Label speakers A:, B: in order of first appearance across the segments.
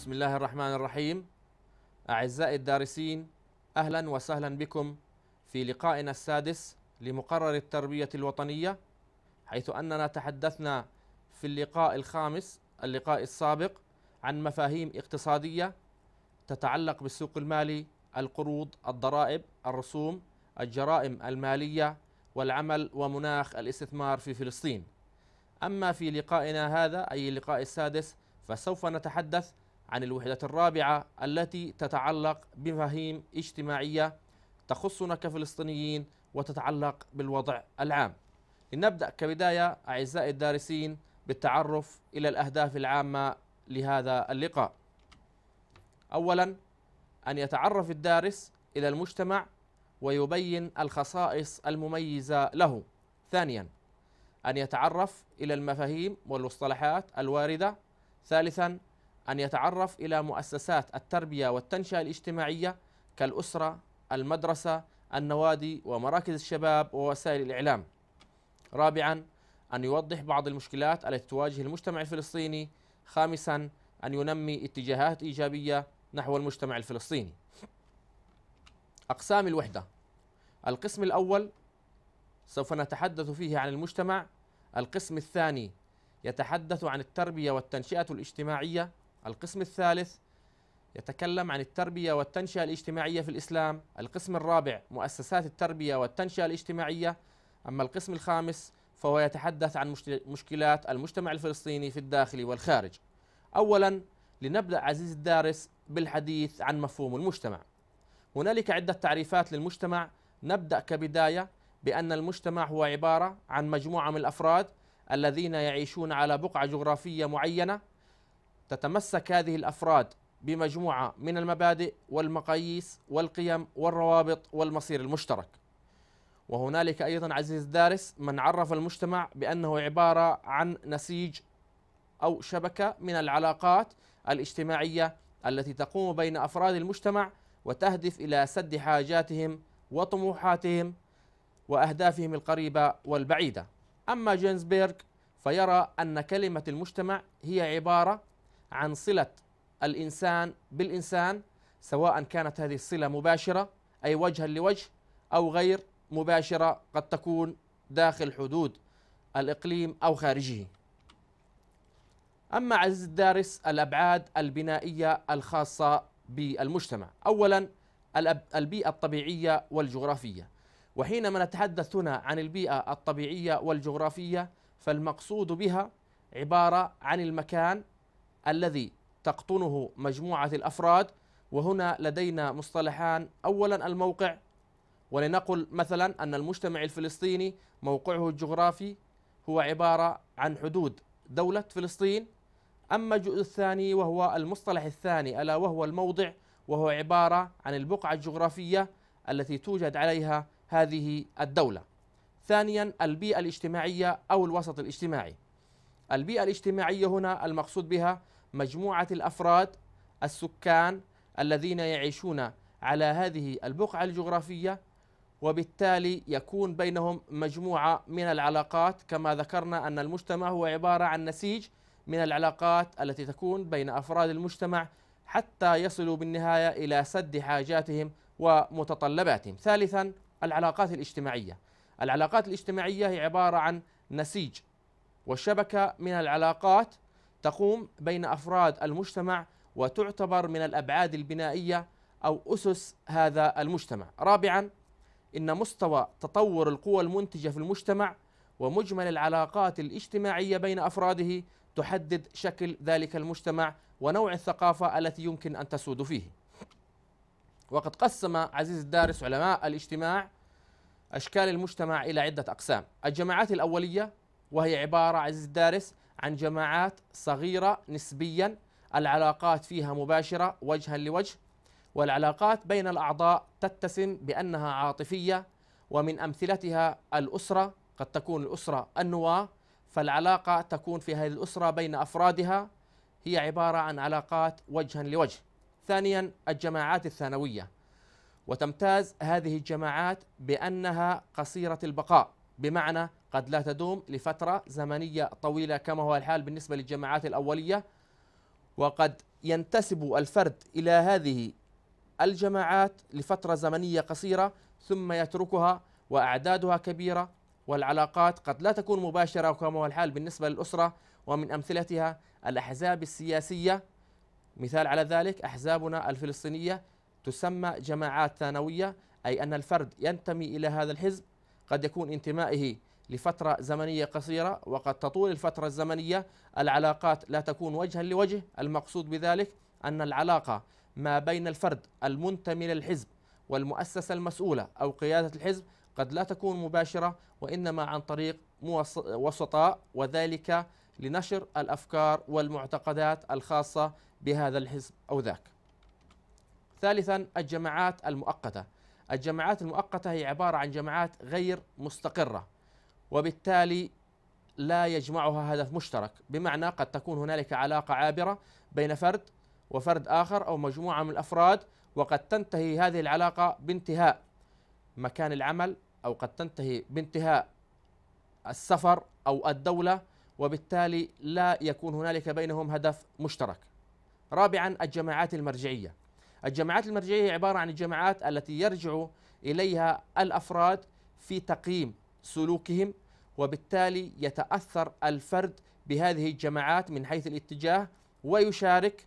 A: بسم الله الرحمن الرحيم أعزائي الدارسين أهلا وسهلا بكم في لقائنا السادس لمقرر التربية الوطنية حيث أننا تحدثنا في اللقاء الخامس اللقاء السابق عن مفاهيم اقتصادية تتعلق بالسوق المالي القروض الضرائب الرسوم الجرائم المالية والعمل ومناخ الاستثمار في فلسطين أما في لقائنا هذا أي اللقاء السادس فسوف نتحدث عن الوحدة الرابعة التي تتعلق بمفاهيم اجتماعية تخصنا كفلسطينيين وتتعلق بالوضع العام لنبدأ كبداية أعزائي الدارسين بالتعرف إلى الأهداف العامة لهذا اللقاء أولا أن يتعرف الدارس إلى المجتمع ويبين الخصائص المميزة له ثانيا أن يتعرف إلى المفاهيم والمصطلحات الواردة ثالثا أن يتعرف إلى مؤسسات التربية والتنشئة الاجتماعية كالأسرة، المدرسة، النوادي ومراكز الشباب ووسائل الإعلام. رابعا أن يوضح بعض المشكلات التي تواجه المجتمع الفلسطيني. خامسا أن ينمي اتجاهات إيجابية نحو المجتمع الفلسطيني. أقسام الوحدة القسم الأول سوف نتحدث فيه عن المجتمع القسم الثاني يتحدث عن التربية والتنشئة الاجتماعية القسم الثالث يتكلم عن التربية والتنشئة الاجتماعية في الإسلام القسم الرابع مؤسسات التربية والتنشئة الاجتماعية أما القسم الخامس فهو يتحدث عن مشكلات المجتمع الفلسطيني في الداخل والخارج أولا لنبدأ عزيز الدارس بالحديث عن مفهوم المجتمع هنالك عدة تعريفات للمجتمع نبدأ كبداية بأن المجتمع هو عبارة عن مجموعة من الأفراد الذين يعيشون على بقعة جغرافية معينة تتمسك هذه الافراد بمجموعه من المبادئ والمقاييس والقيم والروابط والمصير المشترك. وهنالك ايضا عزيز الدارس من عرف المجتمع بانه عباره عن نسيج او شبكه من العلاقات الاجتماعيه التي تقوم بين افراد المجتمع وتهدف الى سد حاجاتهم وطموحاتهم واهدافهم القريبه والبعيده. اما جينزبيرغ فيرى ان كلمه المجتمع هي عباره عن صلة الإنسان بالإنسان سواء كانت هذه الصلة مباشرة أي وجها لوجه أو غير مباشرة قد تكون داخل حدود الإقليم أو خارجه أما عزيز الدارس الأبعاد البنائية الخاصة بالمجتمع أولا البيئة الطبيعية والجغرافية وحينما نتحدث هنا عن البيئة الطبيعية والجغرافية فالمقصود بها عبارة عن المكان الذي تقطنه مجموعة الأفراد وهنا لدينا مصطلحان أولا الموقع ولنقل مثلا أن المجتمع الفلسطيني موقعه الجغرافي هو عبارة عن حدود دولة فلسطين أما الجزء الثاني وهو المصطلح الثاني ألا وهو الموضع وهو عبارة عن البقعة الجغرافية التي توجد عليها هذه الدولة ثانيا البيئة الاجتماعية أو الوسط الاجتماعي البيئة الاجتماعية هنا المقصود بها مجموعة الأفراد السكان الذين يعيشون على هذه البقعة الجغرافية وبالتالي يكون بينهم مجموعة من العلاقات كما ذكرنا أن المجتمع هو عبارة عن نسيج من العلاقات التي تكون بين أفراد المجتمع حتى يصلوا بالنهاية إلى سد حاجاتهم ومتطلباتهم ثالثا العلاقات الاجتماعية العلاقات الاجتماعية هي عبارة عن نسيج والشبكة من العلاقات تقوم بين أفراد المجتمع وتعتبر من الأبعاد البنائية أو أسس هذا المجتمع رابعا إن مستوى تطور القوى المنتجة في المجتمع ومجمل العلاقات الاجتماعية بين أفراده تحدد شكل ذلك المجتمع ونوع الثقافة التي يمكن أن تسود فيه وقد قسم عزيز الدارس علماء الاجتماع أشكال المجتمع إلى عدة أقسام الجماعات الأولية وهي عبارة عزيز الدارس عن جماعات صغيرة نسبيا العلاقات فيها مباشرة وجها لوجه والعلاقات بين الأعضاء تتسم بأنها عاطفية ومن أمثلتها الأسرة قد تكون الأسرة النواة فالعلاقة تكون في هذه الأسرة بين أفرادها هي عبارة عن علاقات وجها لوجه ثانيا الجماعات الثانوية وتمتاز هذه الجماعات بأنها قصيرة البقاء بمعنى قد لا تدوم لفترة زمنية طويلة كما هو الحال بالنسبة للجماعات الأولية وقد ينتسب الفرد إلى هذه الجماعات لفترة زمنية قصيرة ثم يتركها وأعدادها كبيرة والعلاقات قد لا تكون مباشرة كما هو الحال بالنسبة للأسرة ومن أمثلتها الأحزاب السياسية مثال على ذلك أحزابنا الفلسطينية تسمى جماعات ثانوية أي أن الفرد ينتمي إلى هذا الحزب قد يكون انتمائه لفترة زمنية قصيرة وقد تطول الفترة الزمنية العلاقات لا تكون وجها لوجه المقصود بذلك أن العلاقة ما بين الفرد المنتمي للحزب والمؤسسة المسؤولة أو قيادة الحزب قد لا تكون مباشرة وإنما عن طريق وسطاء وذلك لنشر الأفكار والمعتقدات الخاصة بهذا الحزب أو ذاك ثالثا الجماعات المؤقته الجماعات المؤقتة هي عبارة عن جماعات غير مستقرة وبالتالي لا يجمعها هدف مشترك بمعنى قد تكون هنالك علاقة عابرة بين فرد وفرد آخر أو مجموعة من الأفراد وقد تنتهي هذه العلاقة بانتهاء مكان العمل أو قد تنتهي بانتهاء السفر أو الدولة وبالتالي لا يكون هنالك بينهم هدف مشترك رابعا الجماعات المرجعية الجماعات المرجعية هي عبارة عن الجماعات التي يرجع إليها الأفراد في تقييم سلوكهم وبالتالي يتأثر الفرد بهذه الجماعات من حيث الاتجاه ويشارك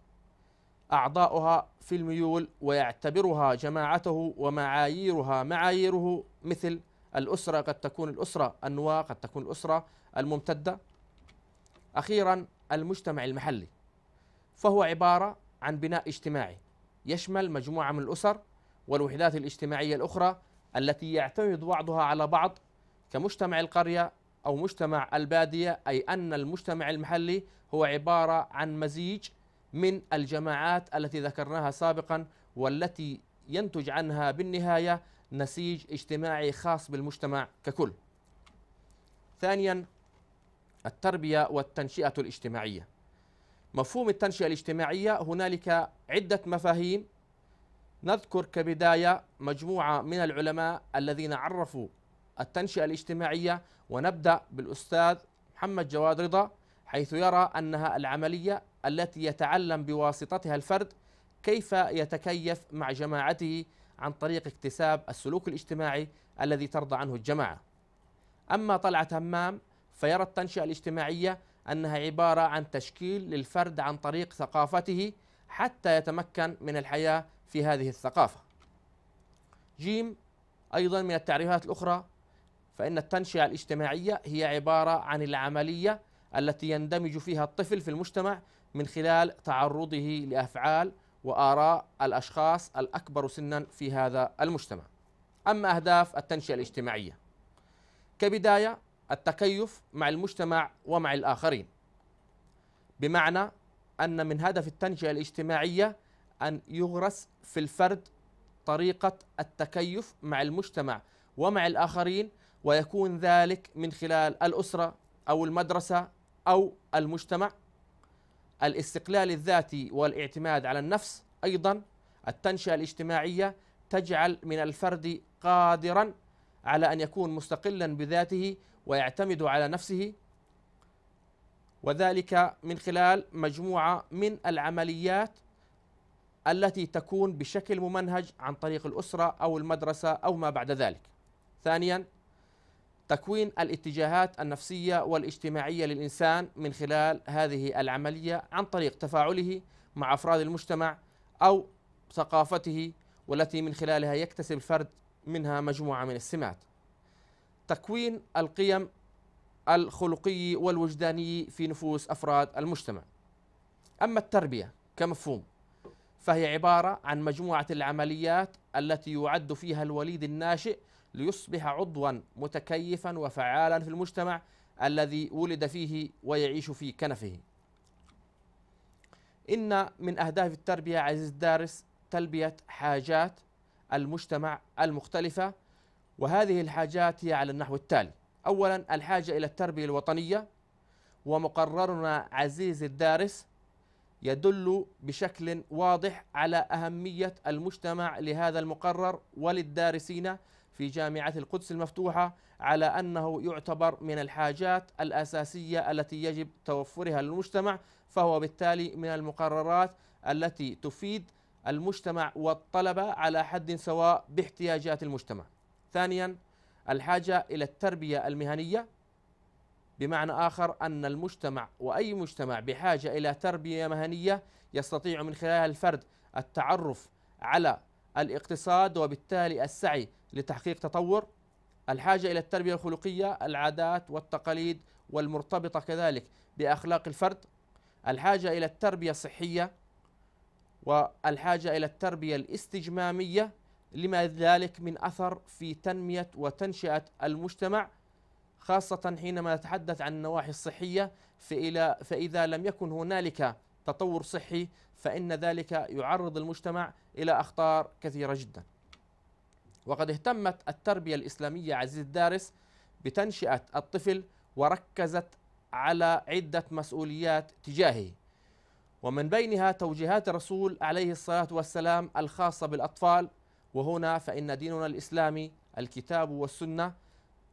A: أعضاؤها في الميول ويعتبرها جماعته ومعاييرها معاييره مثل الأسرة قد تكون الأسرة النواة قد تكون الأسرة الممتدة أخيرا المجتمع المحلي فهو عبارة عن بناء اجتماعي يشمل مجموعة من الأسر والوحدات الاجتماعية الأخرى التي يعتمد بعضها على بعض كمجتمع القرية أو مجتمع البادية أي أن المجتمع المحلي هو عبارة عن مزيج من الجماعات التي ذكرناها سابقا والتي ينتج عنها بالنهاية نسيج اجتماعي خاص بالمجتمع ككل. ثانيا التربية والتنشئة الاجتماعية. مفهوم التنشئة الاجتماعية هنالك عدة مفاهيم نذكر كبداية مجموعة من العلماء الذين عرفوا التنشئة الاجتماعية ونبدأ بالأستاذ محمد جواد رضا حيث يرى أنها العملية التي يتعلم بواسطتها الفرد كيف يتكيف مع جماعته عن طريق اكتساب السلوك الاجتماعي الذي ترضى عنه الجماعة أما طلعت همام فيرى التنشئة الاجتماعية أنها عبارة عن تشكيل للفرد عن طريق ثقافته حتى يتمكن من الحياة في هذه الثقافة جيم أيضا من التعريفات الأخرى فإن التنشئة الاجتماعية هي عبارة عن العملية التي يندمج فيها الطفل في المجتمع من خلال تعرضه لأفعال وآراء الأشخاص الأكبر سنا في هذا المجتمع أما أهداف التنشئة الاجتماعية كبداية التكيف مع المجتمع ومع الآخرين بمعنى أن من هدف التنشئة الاجتماعية أن يغرس في الفرد طريقة التكيف مع المجتمع ومع الآخرين ويكون ذلك من خلال الأسرة أو المدرسة أو المجتمع الاستقلال الذاتي والاعتماد على النفس أيضا التنشئة الاجتماعية تجعل من الفرد قادرا على أن يكون مستقلا بذاته ويعتمد على نفسه وذلك من خلال مجموعه من العمليات التي تكون بشكل ممنهج عن طريق الاسره او المدرسه او ما بعد ذلك. ثانيا تكوين الاتجاهات النفسيه والاجتماعيه للانسان من خلال هذه العمليه عن طريق تفاعله مع افراد المجتمع او ثقافته والتي من خلالها يكتسب الفرد منها مجموعه من السمات. تكوين القيم الخلقي والوجداني في نفوس افراد المجتمع. اما التربيه كمفهوم فهي عباره عن مجموعه العمليات التي يعد فيها الوليد الناشئ ليصبح عضوا متكيفا وفعالا في المجتمع الذي ولد فيه ويعيش في كنفه. إن من أهداف التربية عزيز الدارس تلبية حاجات المجتمع المختلفة وهذه الحاجات هي على النحو التالي أولا الحاجة إلى التربية الوطنية ومقررنا عزيز الدارس يدل بشكل واضح على أهمية المجتمع لهذا المقرر وللدارسين في جامعة القدس المفتوحة على أنه يعتبر من الحاجات الأساسية التي يجب توفرها للمجتمع فهو بالتالي من المقررات التي تفيد المجتمع والطلبة على حد سواء باحتياجات المجتمع ثانيا الحاجة إلى التربية المهنية بمعنى آخر أن المجتمع وأي مجتمع بحاجة إلى تربية مهنية يستطيع من خلالها الفرد التعرف على الاقتصاد وبالتالي السعي لتحقيق تطور الحاجة إلى التربية الخلقية العادات والتقاليد والمرتبطة كذلك بأخلاق الفرد الحاجة إلى التربية الصحية والحاجة إلى التربية الاستجمامية لما ذلك من أثر في تنمية وتنشئة المجتمع خاصة حينما نتحدث عن النواحي الصحية فإذا لم يكن هنالك تطور صحي فإن ذلك يعرض المجتمع إلى أخطار كثيرة جدا وقد اهتمت التربية الإسلامية عزيز الدارس بتنشئة الطفل وركزت على عدة مسؤوليات تجاهه ومن بينها توجيهات الرسول عليه الصلاة والسلام الخاصة بالأطفال وهنا فإن ديننا الإسلامي الكتاب والسنة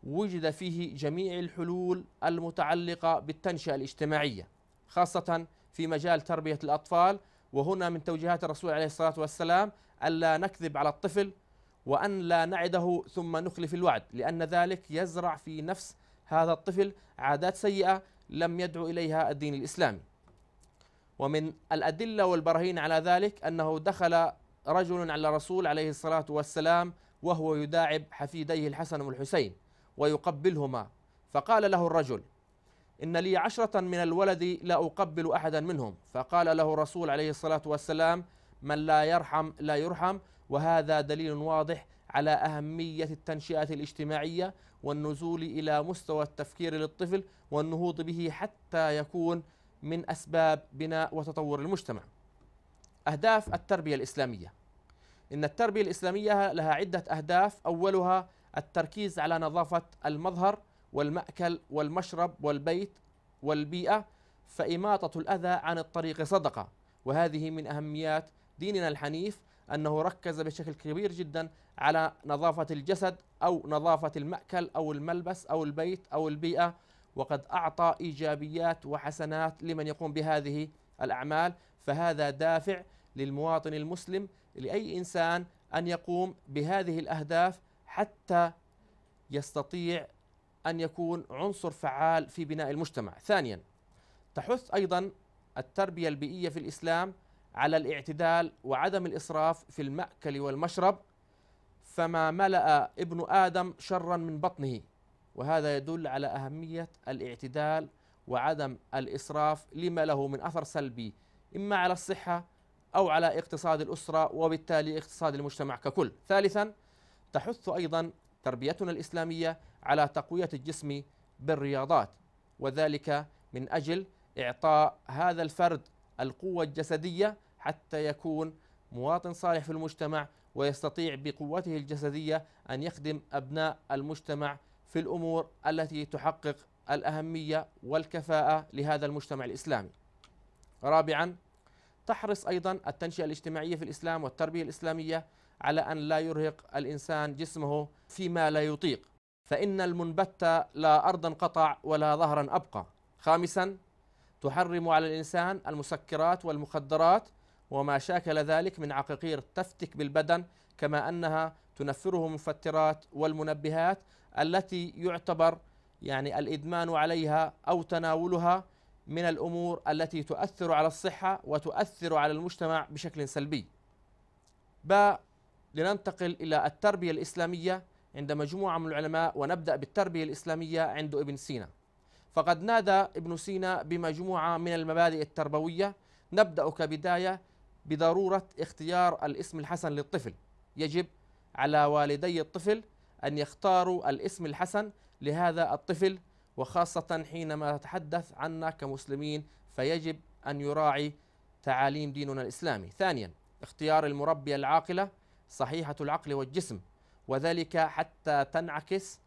A: وجد فيه جميع الحلول المتعلقة بالتنشئة الاجتماعية خاصة في مجال تربية الأطفال وهنا من توجيهات الرسول عليه الصلاة والسلام ألا نكذب على الطفل وأن لا نعده ثم نخلف الوعد لأن ذلك يزرع في نفس هذا الطفل عادات سيئة لم يدعو إليها الدين الإسلامي ومن الأدلة والبراهين على ذلك أنه دخل رجل على الرسول عليه الصلاة والسلام وهو يداعب حفيديه الحسن والحسين ويقبلهما فقال له الرجل إن لي عشرة من الولد لا أقبل أحدا منهم فقال له الرسول عليه الصلاة والسلام من لا يرحم لا يرحم وهذا دليل واضح على أهمية التنشئة الاجتماعية والنزول إلى مستوى التفكير للطفل والنهوض به حتى يكون من أسباب بناء وتطور المجتمع أهداف التربية الإسلامية إن التربية الإسلامية لها عدة أهداف أولها التركيز على نظافة المظهر والمأكل والمشرب والبيت والبيئة فإماطة الأذى عن الطريق صدقة وهذه من أهميات ديننا الحنيف أنه ركز بشكل كبير جدا على نظافة الجسد أو نظافة المأكل أو الملبس أو البيت أو البيئة وقد أعطى إيجابيات وحسنات لمن يقوم بهذه الأعمال فهذا دافع للمواطن المسلم لاي انسان ان يقوم بهذه الاهداف حتى يستطيع ان يكون عنصر فعال في بناء المجتمع. ثانيا تحث ايضا التربيه البيئيه في الاسلام على الاعتدال وعدم الاسراف في الماكل والمشرب فما ملأ ابن آدم شرا من بطنه وهذا يدل على أهمية الاعتدال وعدم الإسراف لما له من أثر سلبي إما على الصحة أو على اقتصاد الأسرة وبالتالي اقتصاد المجتمع ككل ثالثا تحث أيضا تربيتنا الإسلامية على تقوية الجسم بالرياضات وذلك من أجل إعطاء هذا الفرد القوة الجسدية حتى يكون مواطن صالح في المجتمع ويستطيع بقوته الجسدية أن يخدم أبناء المجتمع في الأمور التي تحقق الأهمية والكفاءة لهذا المجتمع الإسلامي رابعا تحرص أيضا التنشئة الاجتماعية في الإسلام والتربية الإسلامية على أن لا يرهق الإنسان جسمه فيما لا يطيق فإن المنبت لا أرضا قطع ولا ظهرا أبقى خامسا تحرم على الإنسان المسكرات والمخدرات وما شاكل ذلك من عقاقير تفتك بالبدن كما أنها تنفره المفترات والمنبهات التي يعتبر يعني الإدمان عليها أو تناولها من الامور التي تؤثر على الصحه وتؤثر على المجتمع بشكل سلبي. ب لننتقل الى التربيه الاسلاميه عند مجموعه من العلماء ونبدا بالتربيه الاسلاميه عند ابن سينا. فقد نادى ابن سينا بمجموعه من المبادئ التربويه نبدا كبدايه بضروره اختيار الاسم الحسن للطفل. يجب على والدي الطفل ان يختاروا الاسم الحسن لهذا الطفل وخاصة حينما نتحدث عنا كمسلمين فيجب أن يراعي تعاليم ديننا الإسلامي ثانيا اختيار المربية العاقلة صحيحة العقل والجسم وذلك حتى تنعكس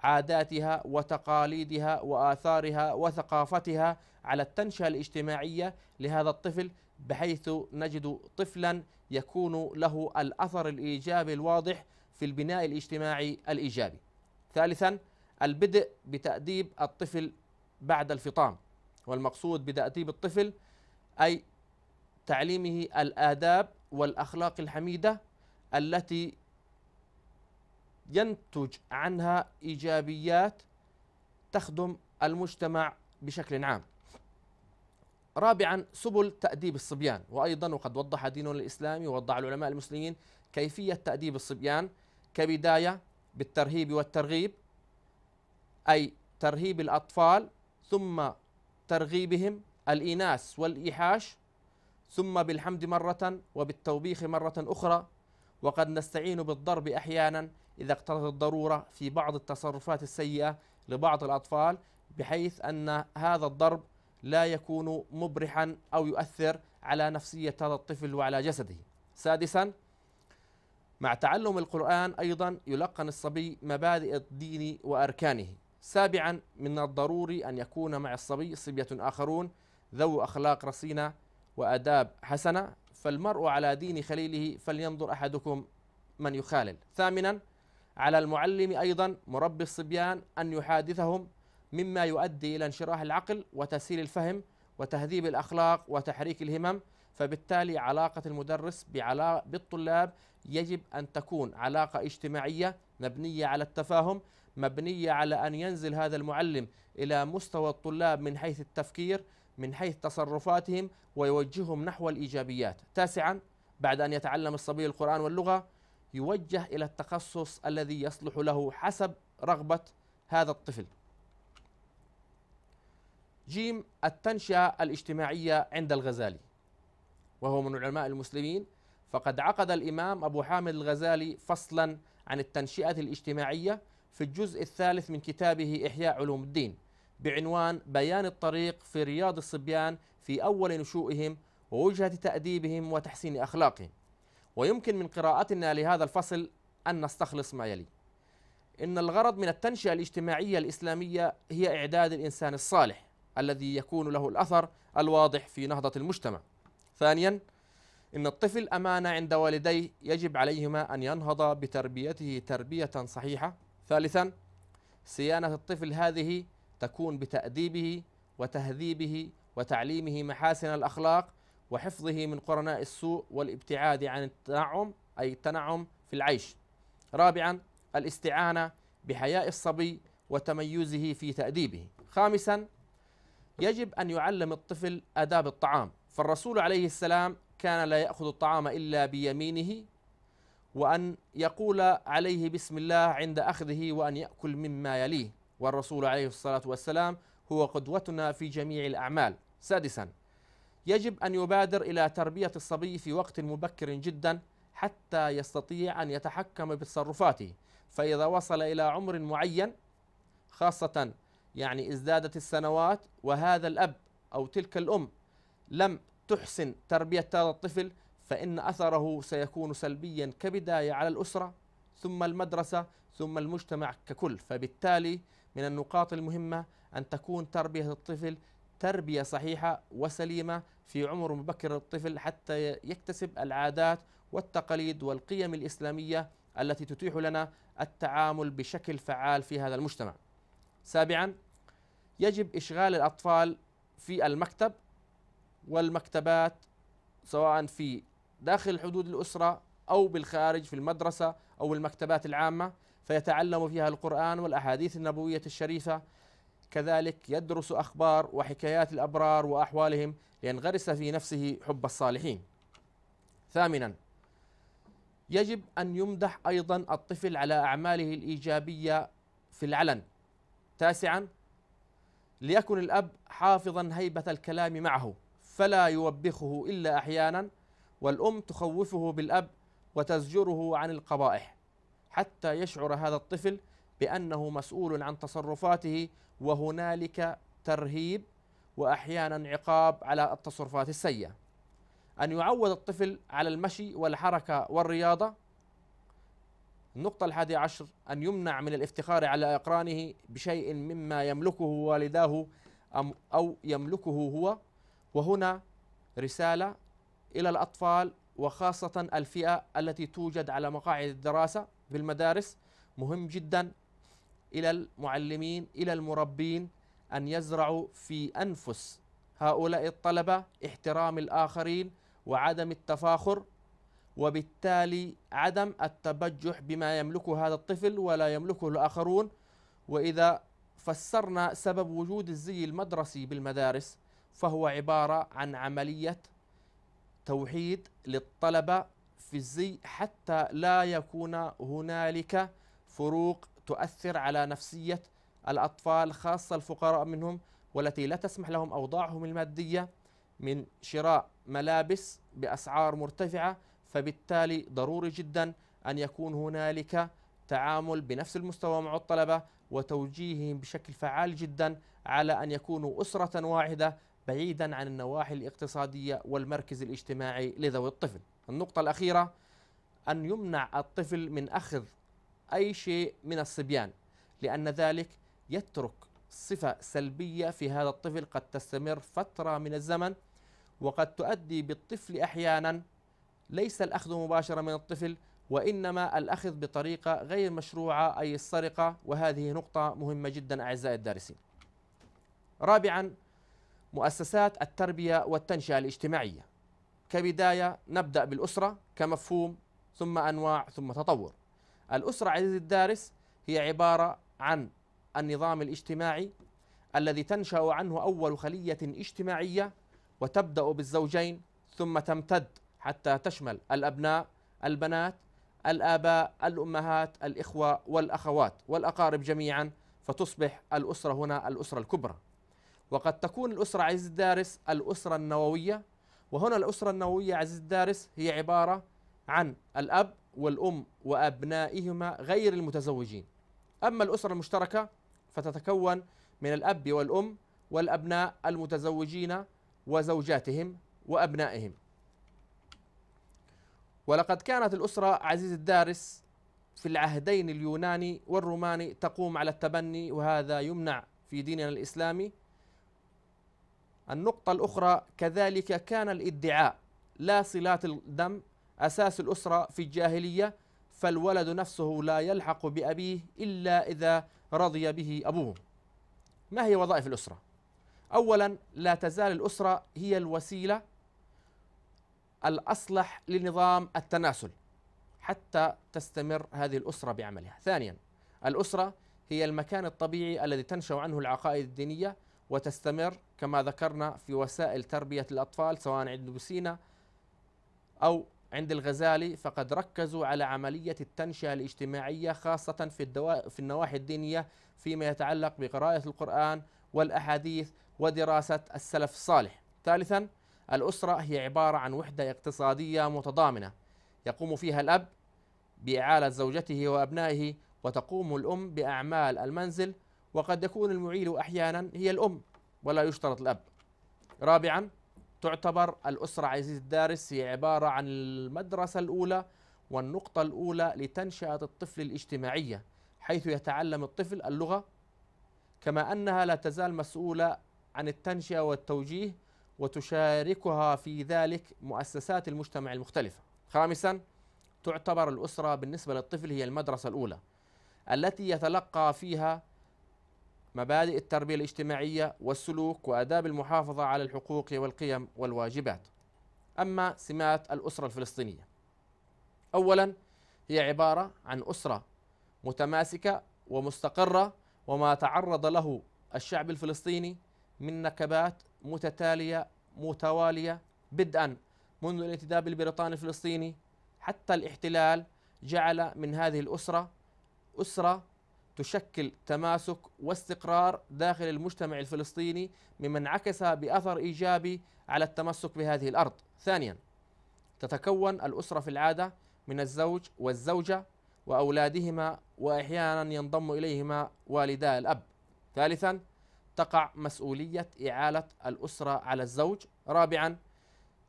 A: عاداتها وتقاليدها واثارها وثقافتها على التنشئه الاجتماعيه لهذا الطفل بحيث نجد طفلا يكون له الاثر الايجابي الواضح في البناء الاجتماعي الايجابي. ثالثا البدء بتأديب الطفل بعد الفطام والمقصود بتأديب الطفل أي تعليمه الآداب والأخلاق الحميدة التي ينتج عنها إيجابيات تخدم المجتمع بشكل عام رابعا سبل تأديب الصبيان وأيضا وقد وضح ديننا الإسلامي ووضح العلماء المسلمين كيفية تأديب الصبيان كبداية بالترهيب والترغيب أي ترهيب الأطفال ثم ترغيبهم الإيناس والإيحاش ثم بالحمد مرة وبالتوبيخ مرة أخرى وقد نستعين بالضرب أحيانا إذا اقتضت الضرورة في بعض التصرفات السيئة لبعض الأطفال بحيث أن هذا الضرب لا يكون مبرحا أو يؤثر على نفسية هذا الطفل وعلى جسده سادسا مع تعلم القرآن أيضا يلقن الصبي مبادئ الدين وأركانه سابعا من الضروري أن يكون مع الصبي صبية آخرون ذو أخلاق رصينة وآداب حسنة فالمرء على دين خليله فلينظر أحدكم من يخالل ثامنا على المعلم أيضا مربي الصبيان أن يحادثهم مما يؤدي إلى انشراح العقل وتسهيل الفهم وتهذيب الأخلاق وتحريك الهمم فبالتالي علاقة المدرس بالطلاب يجب أن تكون علاقة اجتماعية مبنية على التفاهم مبنية على أن ينزل هذا المعلم إلى مستوى الطلاب من حيث التفكير من حيث تصرفاتهم ويوجههم نحو الإيجابيات تاسعا بعد أن يتعلم الصبي القرآن واللغة يوجه إلى التخصص الذي يصلح له حسب رغبة هذا الطفل جيم التنشئة الاجتماعية عند الغزالي وهو من علماء المسلمين فقد عقد الإمام أبو حامد الغزالي فصلا عن التنشئة الاجتماعية في الجزء الثالث من كتابه إحياء علوم الدين بعنوان بيان الطريق في رياض الصبيان في أول نشوئهم ووجهة تأديبهم وتحسين أخلاقهم ويمكن من قراءتنا لهذا الفصل أن نستخلص ما يلي إن الغرض من التنشئة الاجتماعية الإسلامية هي إعداد الإنسان الصالح الذي يكون له الأثر الواضح في نهضة المجتمع ثانيا إن الطفل أمانة عند والديه يجب عليهما أن ينهض بتربيته تربية صحيحة ثالثا صيانة الطفل هذه تكون بتأديبه وتهذيبه وتعليمه محاسن الأخلاق وحفظه من قرناء السوء والابتعاد عن التنعم أي التنعم في العيش رابعا الاستعانة بحياء الصبي وتميزه في تأديبه خامسا يجب أن يعلم الطفل آداب الطعام فالرسول عليه السلام كان لا يأخذ الطعام إلا بيمينه وأن يقول عليه بسم الله عند أخذه وأن يأكل مما يليه والرسول عليه الصلاة والسلام هو قدوتنا في جميع الأعمال سادسا يجب أن يبادر إلى تربية الصبي في وقت مبكر جدا حتى يستطيع أن يتحكم بتصرفاته فإذا وصل إلى عمر معين خاصة يعني ازدادت السنوات وهذا الأب أو تلك الأم لم تحسن تربية هذا الطفل فإن أثره سيكون سلبيا كبداية على الأسرة ثم المدرسة ثم المجتمع ككل فبالتالي من النقاط المهمة أن تكون تربية الطفل تربية صحيحة وسليمة في عمر مبكر الطفل حتى يكتسب العادات والتقاليد والقيم الإسلامية التي تتيح لنا التعامل بشكل فعال في هذا المجتمع. سابعا يجب إشغال الأطفال في المكتب والمكتبات سواء في داخل حدود الأسرة أو بالخارج في المدرسة أو المكتبات العامة فيتعلم فيها القرآن والأحاديث النبوية الشريفة كذلك يدرس أخبار وحكايات الأبرار وأحوالهم لينغرس في نفسه حب الصالحين ثامنا يجب أن يمدح أيضا الطفل على أعماله الإيجابية في العلن تاسعا ليكن الأب حافظا هيبة الكلام معه فلا يوبخه إلا أحيانا والأم تخوفه بالأب وتزجره عن القبائح حتى يشعر هذا الطفل بأنه مسؤول عن تصرفاته وهنالك ترهيب وأحيانا عقاب على التصرفات السيئة أن يعود الطفل على المشي والحركة والرياضة النقطة الحادية عشر أن يمنع من الافتخار على أقرانه بشيء مما يملكه والداه أو يملكه هو وهنا رسالة إلى الأطفال وخاصة الفئة التي توجد على مقاعد الدراسة في المدارس مهم جدا إلى المعلمين إلى المربين أن يزرعوا في أنفس هؤلاء الطلبة احترام الآخرين وعدم التفاخر وبالتالي عدم التبجح بما يملكه هذا الطفل ولا يملكه الآخرون وإذا فسرنا سبب وجود الزي المدرسي بالمدارس فهو عبارة عن عملية توحيد للطلبة في الزي حتى لا يكون هنالك فروق تؤثر على نفسية الأطفال خاصة الفقراء منهم والتي لا تسمح لهم أوضاعهم المادية من شراء ملابس بأسعار مرتفعة فبالتالي ضروري جدا أن يكون هنالك تعامل بنفس المستوى مع الطلبة وتوجيههم بشكل فعال جدا على أن يكونوا أسرة واحدة بعيدا عن النواحي الاقتصادية والمركز الاجتماعي لذوي الطفل النقطة الأخيرة أن يمنع الطفل من أخذ أي شيء من الصبيان لأن ذلك يترك صفة سلبية في هذا الطفل قد تستمر فترة من الزمن وقد تؤدي بالطفل أحيانا ليس الأخذ مباشرة من الطفل وإنما الأخذ بطريقة غير مشروعة أي السرقة وهذه نقطة مهمة جدا أعزائي الدارسين رابعا مؤسسات التربية والتنشئة الاجتماعية كبداية نبدأ بالأسرة كمفهوم ثم أنواع ثم تطور الأسرة عزيزي الدارس هي عبارة عن النظام الاجتماعي الذي تنشأ عنه أول خلية اجتماعية وتبدأ بالزوجين ثم تمتد حتى تشمل الأبناء البنات الآباء الأمهات الإخوة والأخوات والأقارب جميعا فتصبح الأسرة هنا الأسرة الكبرى وقد تكون الأسرة عزيز الدارس الأسرة النووية وهنا الأسرة النووية عزيز الدارس هي عبارة عن الأب والأم وأبنائهما غير المتزوجين أما الأسرة المشتركة فتتكون من الأب والأم والأبناء المتزوجين وزوجاتهم وأبنائهم ولقد كانت الأسرة عزيز الدارس في العهدين اليوناني والروماني تقوم على التبني وهذا يمنع في ديننا الإسلامي النقطة الأخرى كذلك كان الادعاء لا صلات الدم أساس الأسرة في الجاهلية فالولد نفسه لا يلحق بأبيه إلا إذا رضي به أبوه ما هي وظائف الأسرة؟ أولا لا تزال الأسرة هي الوسيلة الأصلح لنظام التناسل حتى تستمر هذه الأسرة بعملها ثانيا الأسرة هي المكان الطبيعي الذي تنشأ عنه العقائد الدينية وتستمر كما ذكرنا في وسائل تربية الأطفال سواء عند بوسينا أو عند الغزالي فقد ركزوا على عملية التنشئة الاجتماعية خاصة في, الدوا... في النواحي الدينية فيما يتعلق بقراءة القرآن والأحاديث ودراسة السلف الصالح ثالثا الأسرة هي عبارة عن وحدة اقتصادية متضامنة يقوم فيها الأب بإعالة زوجته وأبنائه وتقوم الأم بأعمال المنزل وقد يكون المعيل أحيانا هي الأم ولا يشترط الأب رابعا تعتبر الأسرة عزيز الدارس هي عبارة عن المدرسة الأولى والنقطة الأولى لتنشئة الطفل الاجتماعية حيث يتعلم الطفل اللغة كما أنها لا تزال مسؤولة عن التنشئة والتوجيه وتشاركها في ذلك مؤسسات المجتمع المختلفة خامسا تعتبر الأسرة بالنسبة للطفل هي المدرسة الأولى التي يتلقى فيها مبادئ التربية الاجتماعية والسلوك وآداب المحافظة على الحقوق والقيم والواجبات. أما سمات الأسرة الفلسطينية. أولاً هي عبارة عن أسرة متماسكة ومستقرة وما تعرض له الشعب الفلسطيني من نكبات متتالية متوالية بدءا منذ الانتداب البريطاني الفلسطيني حتى الاحتلال جعل من هذه الأسرة أسرة تشكل تماسك واستقرار داخل المجتمع الفلسطيني مما انعكس باثر ايجابي على التمسك بهذه الارض. ثانيا تتكون الاسره في العاده من الزوج والزوجه واولادهما واحيانا ينضم اليهما والدا الاب. ثالثا تقع مسؤوليه اعاله الاسره على الزوج. رابعا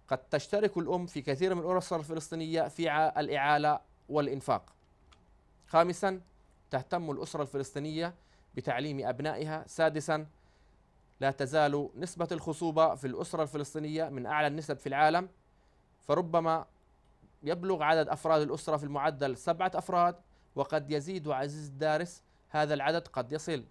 A: قد تشترك الام في كثير من الاسر الفلسطينيه في الاعاله والانفاق. خامسا تهتم الأسرة الفلسطينية بتعليم أبنائها سادسا لا تزال نسبة الخصوبة في الأسرة الفلسطينية من أعلى النسب في العالم فربما يبلغ عدد أفراد الأسرة في المعدل سبعة أفراد وقد يزيد عزيز الدارس هذا العدد قد يصل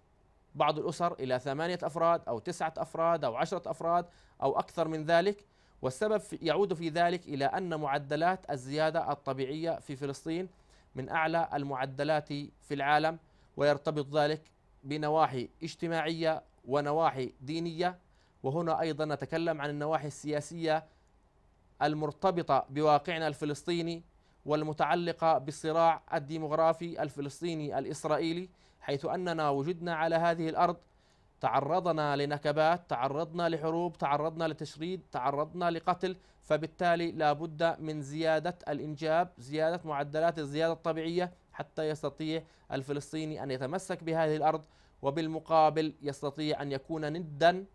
A: بعض الأسر إلى ثمانية أفراد أو تسعة أفراد أو عشرة أفراد أو أكثر من ذلك والسبب يعود في ذلك إلى أن معدلات الزيادة الطبيعية في فلسطين من أعلى المعدلات في العالم ويرتبط ذلك بنواحي اجتماعية ونواحي دينية وهنا أيضا نتكلم عن النواحي السياسية المرتبطة بواقعنا الفلسطيني والمتعلقة بالصراع الديمغرافي الفلسطيني الإسرائيلي حيث أننا وجدنا على هذه الأرض تعرضنا لنكبات تعرضنا لحروب تعرضنا لتشريد تعرضنا لقتل فبالتالي لابد من زيادة الإنجاب زيادة معدلات الزيادة الطبيعية حتى يستطيع الفلسطيني أن يتمسك بهذه الأرض وبالمقابل يستطيع أن يكون ندا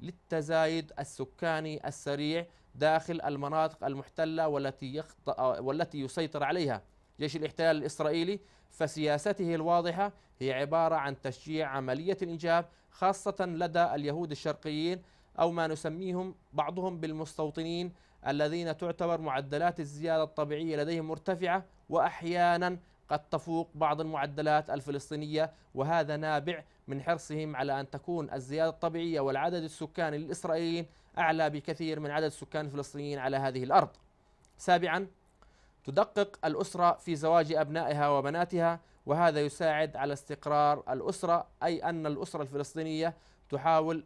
A: للتزايد السكاني السريع داخل المناطق المحتلة والتي, والتي يسيطر عليها جيش الاحتلال الإسرائيلي فسياسته الواضحة هي عبارة عن تشجيع عملية الإنجاب خاصة لدى اليهود الشرقيين أو ما نسميهم بعضهم بالمستوطنين الذين تعتبر معدلات الزيادة الطبيعية لديهم مرتفعة وأحيانا قد تفوق بعض المعدلات الفلسطينية وهذا نابع من حرصهم على أن تكون الزيادة الطبيعية والعدد السكاني للإسرائيليين أعلى بكثير من عدد السكان الفلسطينيين على هذه الأرض سابعا تدقق الأسرة في زواج أبنائها وبناتها وهذا يساعد على استقرار الأسرة أي أن الأسرة الفلسطينية تحاول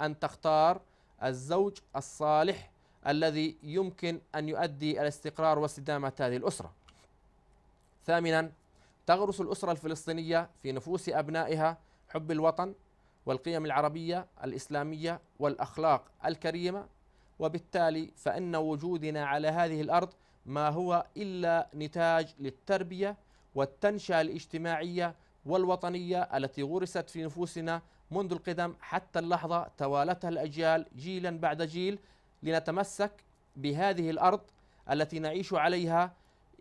A: أن تختار الزوج الصالح الذي يمكن أن يؤدي الاستقرار واستدامة هذه الأسرة ثامنا تغرس الأسرة الفلسطينية في نفوس أبنائها حب الوطن والقيم العربية الإسلامية والأخلاق الكريمة وبالتالي فإن وجودنا على هذه الأرض ما هو إلا نتاج للتربية والتنشئة الاجتماعية والوطنية التي غرست في نفوسنا منذ القدم حتى اللحظة توالتها الأجيال جيلا بعد جيل لنتمسك بهذه الأرض التي نعيش عليها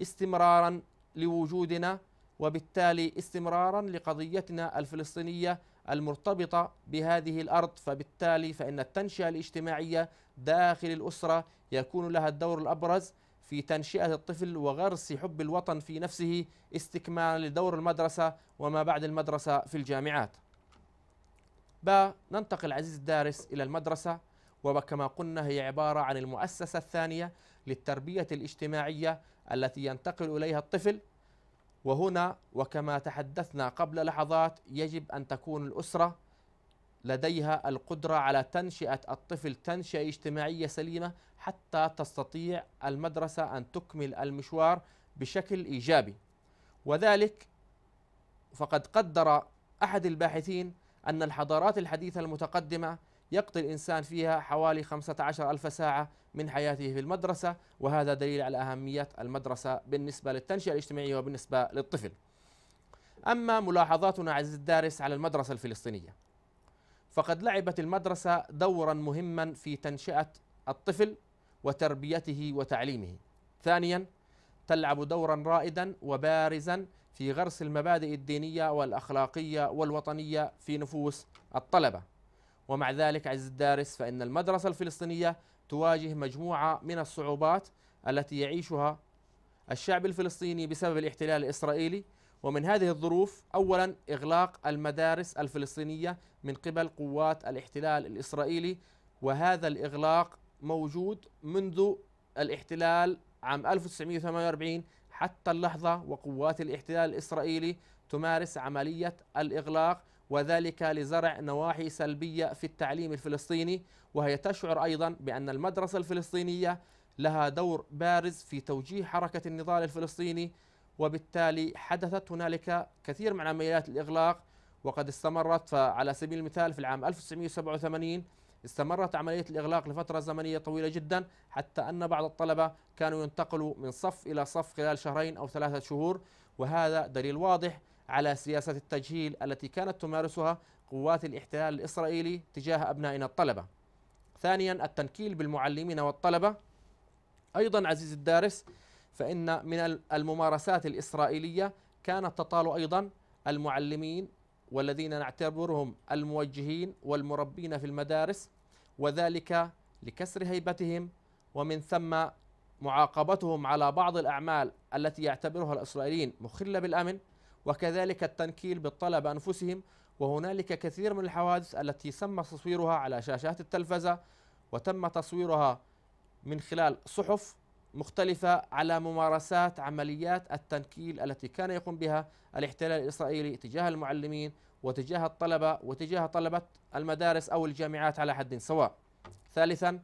A: استمرارا لوجودنا وبالتالي استمرارا لقضيتنا الفلسطينية المرتبطة بهذه الأرض فبالتالي فإن التنشئة الاجتماعية داخل الأسرة يكون لها الدور الأبرز في تنشئة الطفل وغرس حب الوطن في نفسه استكمالا لدور المدرسة وما بعد المدرسة في الجامعات ب ننتقل عزيزي الدارس إلى المدرسة وكما قلنا هي عبارة عن المؤسسة الثانية للتربية الاجتماعية التي ينتقل إليها الطفل وهنا وكما تحدثنا قبل لحظات يجب أن تكون الأسرة لديها القدرة على تنشئة الطفل تنشئة اجتماعية سليمة حتى تستطيع المدرسة أن تكمل المشوار بشكل إيجابي وذلك فقد قدر أحد الباحثين أن الحضارات الحديثة المتقدمة يقضي الإنسان فيها حوالي 15 ألف ساعة من حياته في المدرسة وهذا دليل على أهمية المدرسة بالنسبة للتنشئة الاجتماعية وبالنسبة للطفل أما ملاحظاتنا عزيز الدارس على المدرسة الفلسطينية فقد لعبت المدرسة دورا مهما في تنشئة الطفل وتربيته وتعليمه. ثانيا تلعب دورا رائدا وبارزا في غرس المبادئ الدينية والأخلاقية والوطنية في نفوس الطلبة. ومع ذلك عز الدارس فإن المدرسة الفلسطينية تواجه مجموعة من الصعوبات التي يعيشها الشعب الفلسطيني بسبب الاحتلال الإسرائيلي ومن هذه الظروف أولا إغلاق المدارس الفلسطينية من قبل قوات الاحتلال الإسرائيلي وهذا الإغلاق موجود منذ الاحتلال عام 1948 حتى اللحظة وقوات الاحتلال الإسرائيلي تمارس عملية الإغلاق وذلك لزرع نواحي سلبية في التعليم الفلسطيني وهي تشعر أيضا بأن المدرسة الفلسطينية لها دور بارز في توجيه حركة النضال الفلسطيني وبالتالي حدثت هنالك كثير من عمليات الإغلاق وقد استمرت فعلى سبيل المثال في العام 1987 استمرت عملية الإغلاق لفترة زمنية طويلة جدا حتى أن بعض الطلبة كانوا ينتقلوا من صف إلى صف خلال شهرين أو ثلاثة شهور وهذا دليل واضح على سياسة التجهيل التي كانت تمارسها قوات الاحتلال الإسرائيلي تجاه أبنائنا الطلبة ثانيا التنكيل بالمعلمين والطلبة أيضا عزيز الدارس فإن من الممارسات الإسرائيلية كانت تطال أيضا المعلمين والذين نعتبرهم الموجهين والمربين في المدارس وذلك لكسر هيبتهم ومن ثم معاقبتهم على بعض الأعمال التي يعتبرها الإسرائيليين مخلة بالأمن وكذلك التنكيل بالطلبة أنفسهم وهنالك كثير من الحوادث التي تم تصويرها على شاشات التلفزة وتم تصويرها من خلال صحف مختلفة على ممارسات عمليات التنكيل التي كان يقوم بها الاحتلال الإسرائيلي تجاه المعلمين وتجاه الطلبة وتجاه طلبة المدارس أو الجامعات على حد سواء ثالثا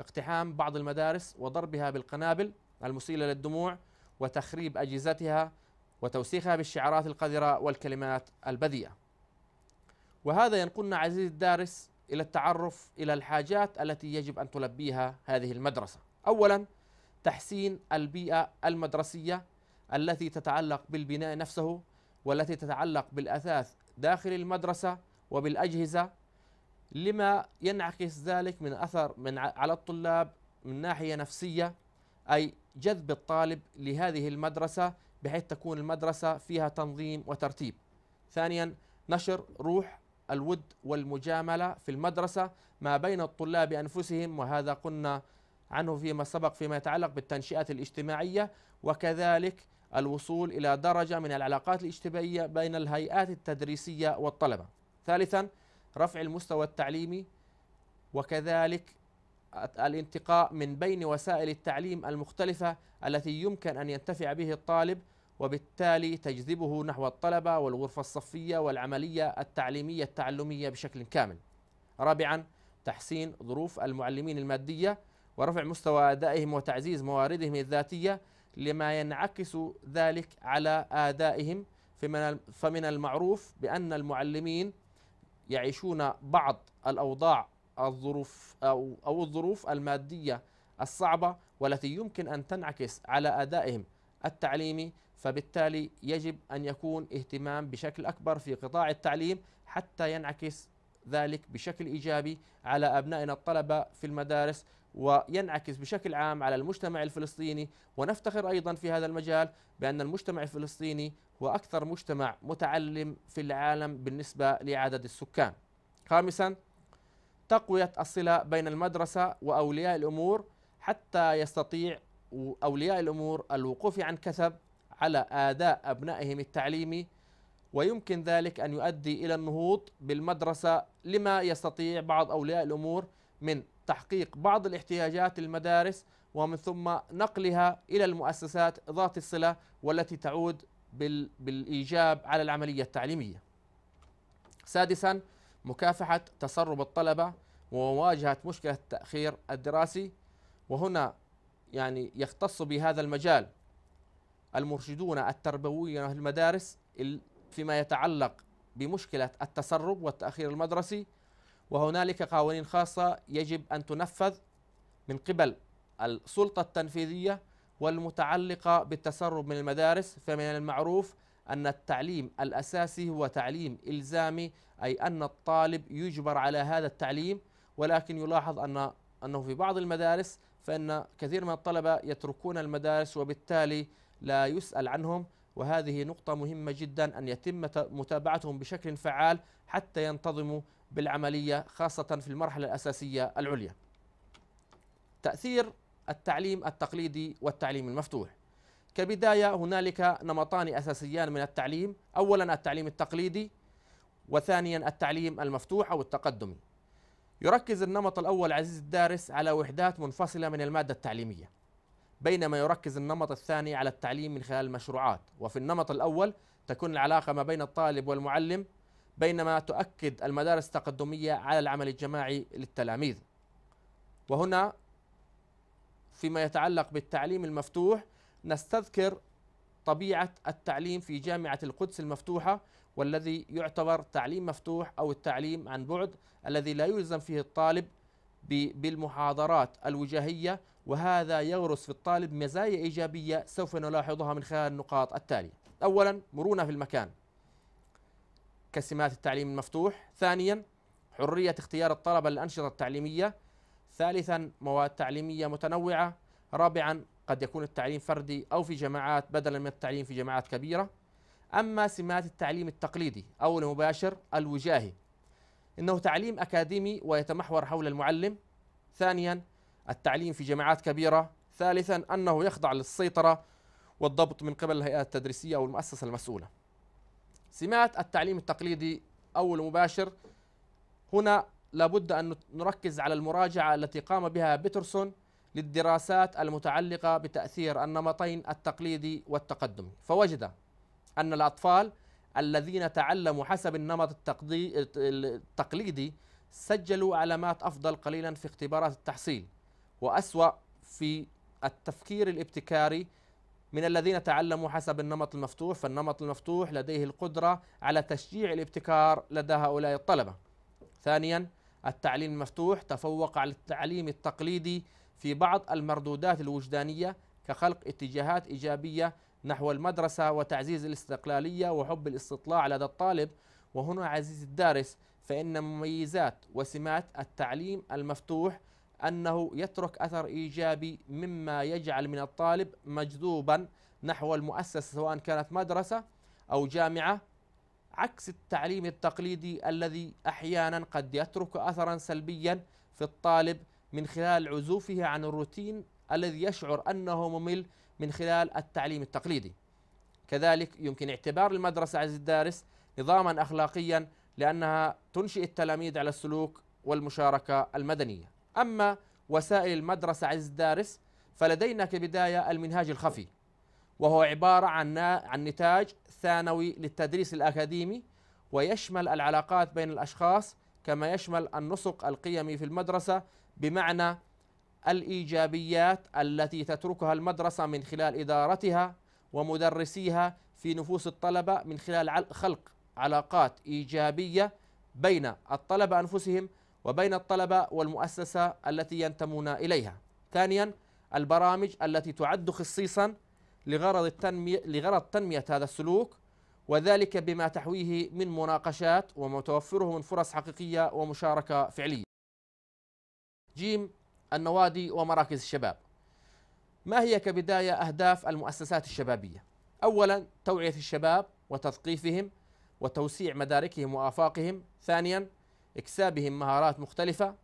A: اقتحام بعض المدارس وضربها بالقنابل المسيلة للدموع وتخريب أجهزتها وتوسيخها بالشعارات القذرة والكلمات البذيئة وهذا ينقلنا عزيزي الدارس إلى التعرف إلى الحاجات التي يجب أن تلبيها هذه المدرسة أولا تحسين البيئة المدرسية التي تتعلق بالبناء نفسه والتي تتعلق بالأثاث داخل المدرسة وبالأجهزة لما ينعكس ذلك من أثر من على الطلاب من ناحية نفسية أي جذب الطالب لهذه المدرسة بحيث تكون المدرسة فيها تنظيم وترتيب ثانيا نشر روح الود والمجاملة في المدرسة ما بين الطلاب أنفسهم وهذا قلنا عنه فيما سبق فيما يتعلق بالتنشئات الاجتماعية وكذلك الوصول إلى درجة من العلاقات الاجتماعية بين الهيئات التدريسية والطلبة ثالثا رفع المستوى التعليمي وكذلك الانتقاء من بين وسائل التعليم المختلفة التي يمكن أن ينتفع به الطالب وبالتالي تجذبه نحو الطلبة والغرفة الصفية والعملية التعليمية التعلمية بشكل كامل رابعا تحسين ظروف المعلمين المادية ورفع مستوى أدائهم وتعزيز مواردهم الذاتية لما ينعكس ذلك على آدائهم فمن المعروف بأن المعلمين يعيشون بعض الأوضاع الظروف أو, أو الظروف المادية الصعبة والتي يمكن أن تنعكس على أدائهم التعليمي فبالتالي يجب أن يكون اهتمام بشكل أكبر في قطاع التعليم حتى ينعكس ذلك بشكل إيجابي على أبنائنا الطلبة في المدارس وينعكس بشكل عام على المجتمع الفلسطيني ونفتخر ايضا في هذا المجال بان المجتمع الفلسطيني هو اكثر مجتمع متعلم في العالم بالنسبه لعدد السكان. خامسا تقويه الصله بين المدرسه واولياء الامور حتى يستطيع اولياء الامور الوقوف عن كثب على اداء ابنائهم التعليمي ويمكن ذلك ان يؤدي الى النهوض بالمدرسه لما يستطيع بعض اولياء الامور من تحقيق بعض الاحتياجات للمدارس ومن ثم نقلها إلى المؤسسات ذات الصلة والتي تعود بالإيجاب على العملية التعليمية سادسا مكافحة تسرب الطلبة ومواجهة مشكلة التأخير الدراسي وهنا يعني يختص بهذا المجال المرشدون التربويين في المدارس فيما يتعلق بمشكلة التسرب والتأخير المدرسي وهنالك قوانين خاصة يجب أن تنفذ من قبل السلطة التنفيذية والمتعلقة بالتسرب من المدارس فمن المعروف أن التعليم الأساسي هو تعليم إلزامي أي أن الطالب يجبر على هذا التعليم ولكن يلاحظ أن أنه في بعض المدارس فإن كثير من الطلبة يتركون المدارس وبالتالي لا يسأل عنهم وهذه نقطة مهمة جدا أن يتم متابعتهم بشكل فعال حتى ينتظموا بالعملية خاصة في المرحلة الأساسية العليا تأثير التعليم التقليدي والتعليم المفتوح كبداية هنالك نمطان أساسيان من التعليم أولا التعليم التقليدي وثانيا التعليم المفتوح أو التقدمي يركز النمط الأول عزيز الدارس على وحدات منفصلة من المادة التعليمية بينما يركز النمط الثاني على التعليم من خلال المشروعات وفي النمط الأول تكون العلاقة ما بين الطالب والمعلم بينما تؤكد المدارس التقدمية على العمل الجماعي للتلاميذ وهنا فيما يتعلق بالتعليم المفتوح نستذكر طبيعة التعليم في جامعة القدس المفتوحة والذي يعتبر تعليم مفتوح أو التعليم عن بعد الذي لا يلزم فيه الطالب بالمحاضرات الوجاهية وهذا يغرس في الطالب مزايا إيجابية سوف نلاحظها من خلال النقاط التالية أولا مرونة في المكان كسمات التعليم المفتوح ثانيا حرية اختيار الطلبة للأنشطة التعليمية ثالثا مواد تعليمية متنوعة رابعا قد يكون التعليم فردي أو في جماعات بدلا من التعليم في جماعات كبيرة أما سمات التعليم التقليدي أو المباشر الوجاهي إنه تعليم أكاديمي ويتمحور حول المعلم ثانيا التعليم في جماعات كبيرة ثالثا أنه يخضع للسيطرة والضبط من قبل الهيئات التدريسية أو المؤسسة المسؤولة سمات التعليم التقليدي أو المباشر هنا لابد أن نركز على المراجعة التي قام بها بيترسون للدراسات المتعلقة بتأثير النمطين التقليدي والتقدمي فوجد أن الأطفال الذين تعلموا حسب النمط التقليدي سجلوا علامات أفضل قليلا في اختبارات التحصيل وأسوأ في التفكير الابتكاري من الذين تعلموا حسب النمط المفتوح فالنمط المفتوح لديه القدرة على تشجيع الابتكار لدى هؤلاء الطلبة ثانيا التعليم المفتوح تفوق على التعليم التقليدي في بعض المردودات الوجدانية كخلق اتجاهات إيجابية نحو المدرسة وتعزيز الاستقلالية وحب الاستطلاع لدى الطالب وهنا عزيز الدارس فإن مميزات وسمات التعليم المفتوح أنه يترك أثر إيجابي مما يجعل من الطالب مجذوبا نحو المؤسسة سواء كانت مدرسة أو جامعة عكس التعليم التقليدي الذي أحيانا قد يترك أثرا سلبيا في الطالب من خلال عزوفه عن الروتين الذي يشعر أنه ممل من خلال التعليم التقليدي كذلك يمكن اعتبار المدرسة عز الدارس نظاما أخلاقيا لأنها تنشئ التلاميذ على السلوك والمشاركة المدنية أما وسائل المدرسة عز الدارس فلدينا كبداية المنهاج الخفي وهو عبارة عن عن نتاج ثانوي للتدريس الأكاديمي ويشمل العلاقات بين الأشخاص كما يشمل النسق القيمي في المدرسة بمعنى الإيجابيات التي تتركها المدرسة من خلال إدارتها ومدرسيها في نفوس الطلبة من خلال خلق علاقات إيجابية بين الطلبة أنفسهم وبين الطلبة والمؤسسة التي ينتمون إليها ثانيا البرامج التي تعد خصيصا لغرض, التنمية لغرض تنمية هذا السلوك وذلك بما تحويه من مناقشات ومتوفره من فرص حقيقية ومشاركة فعلية جيم النوادي ومراكز الشباب ما هي كبداية أهداف المؤسسات الشبابية؟ أولا توعية الشباب وتثقيفهم وتوسيع مداركهم وآفاقهم ثانيا إكسابهم مهارات مختلفة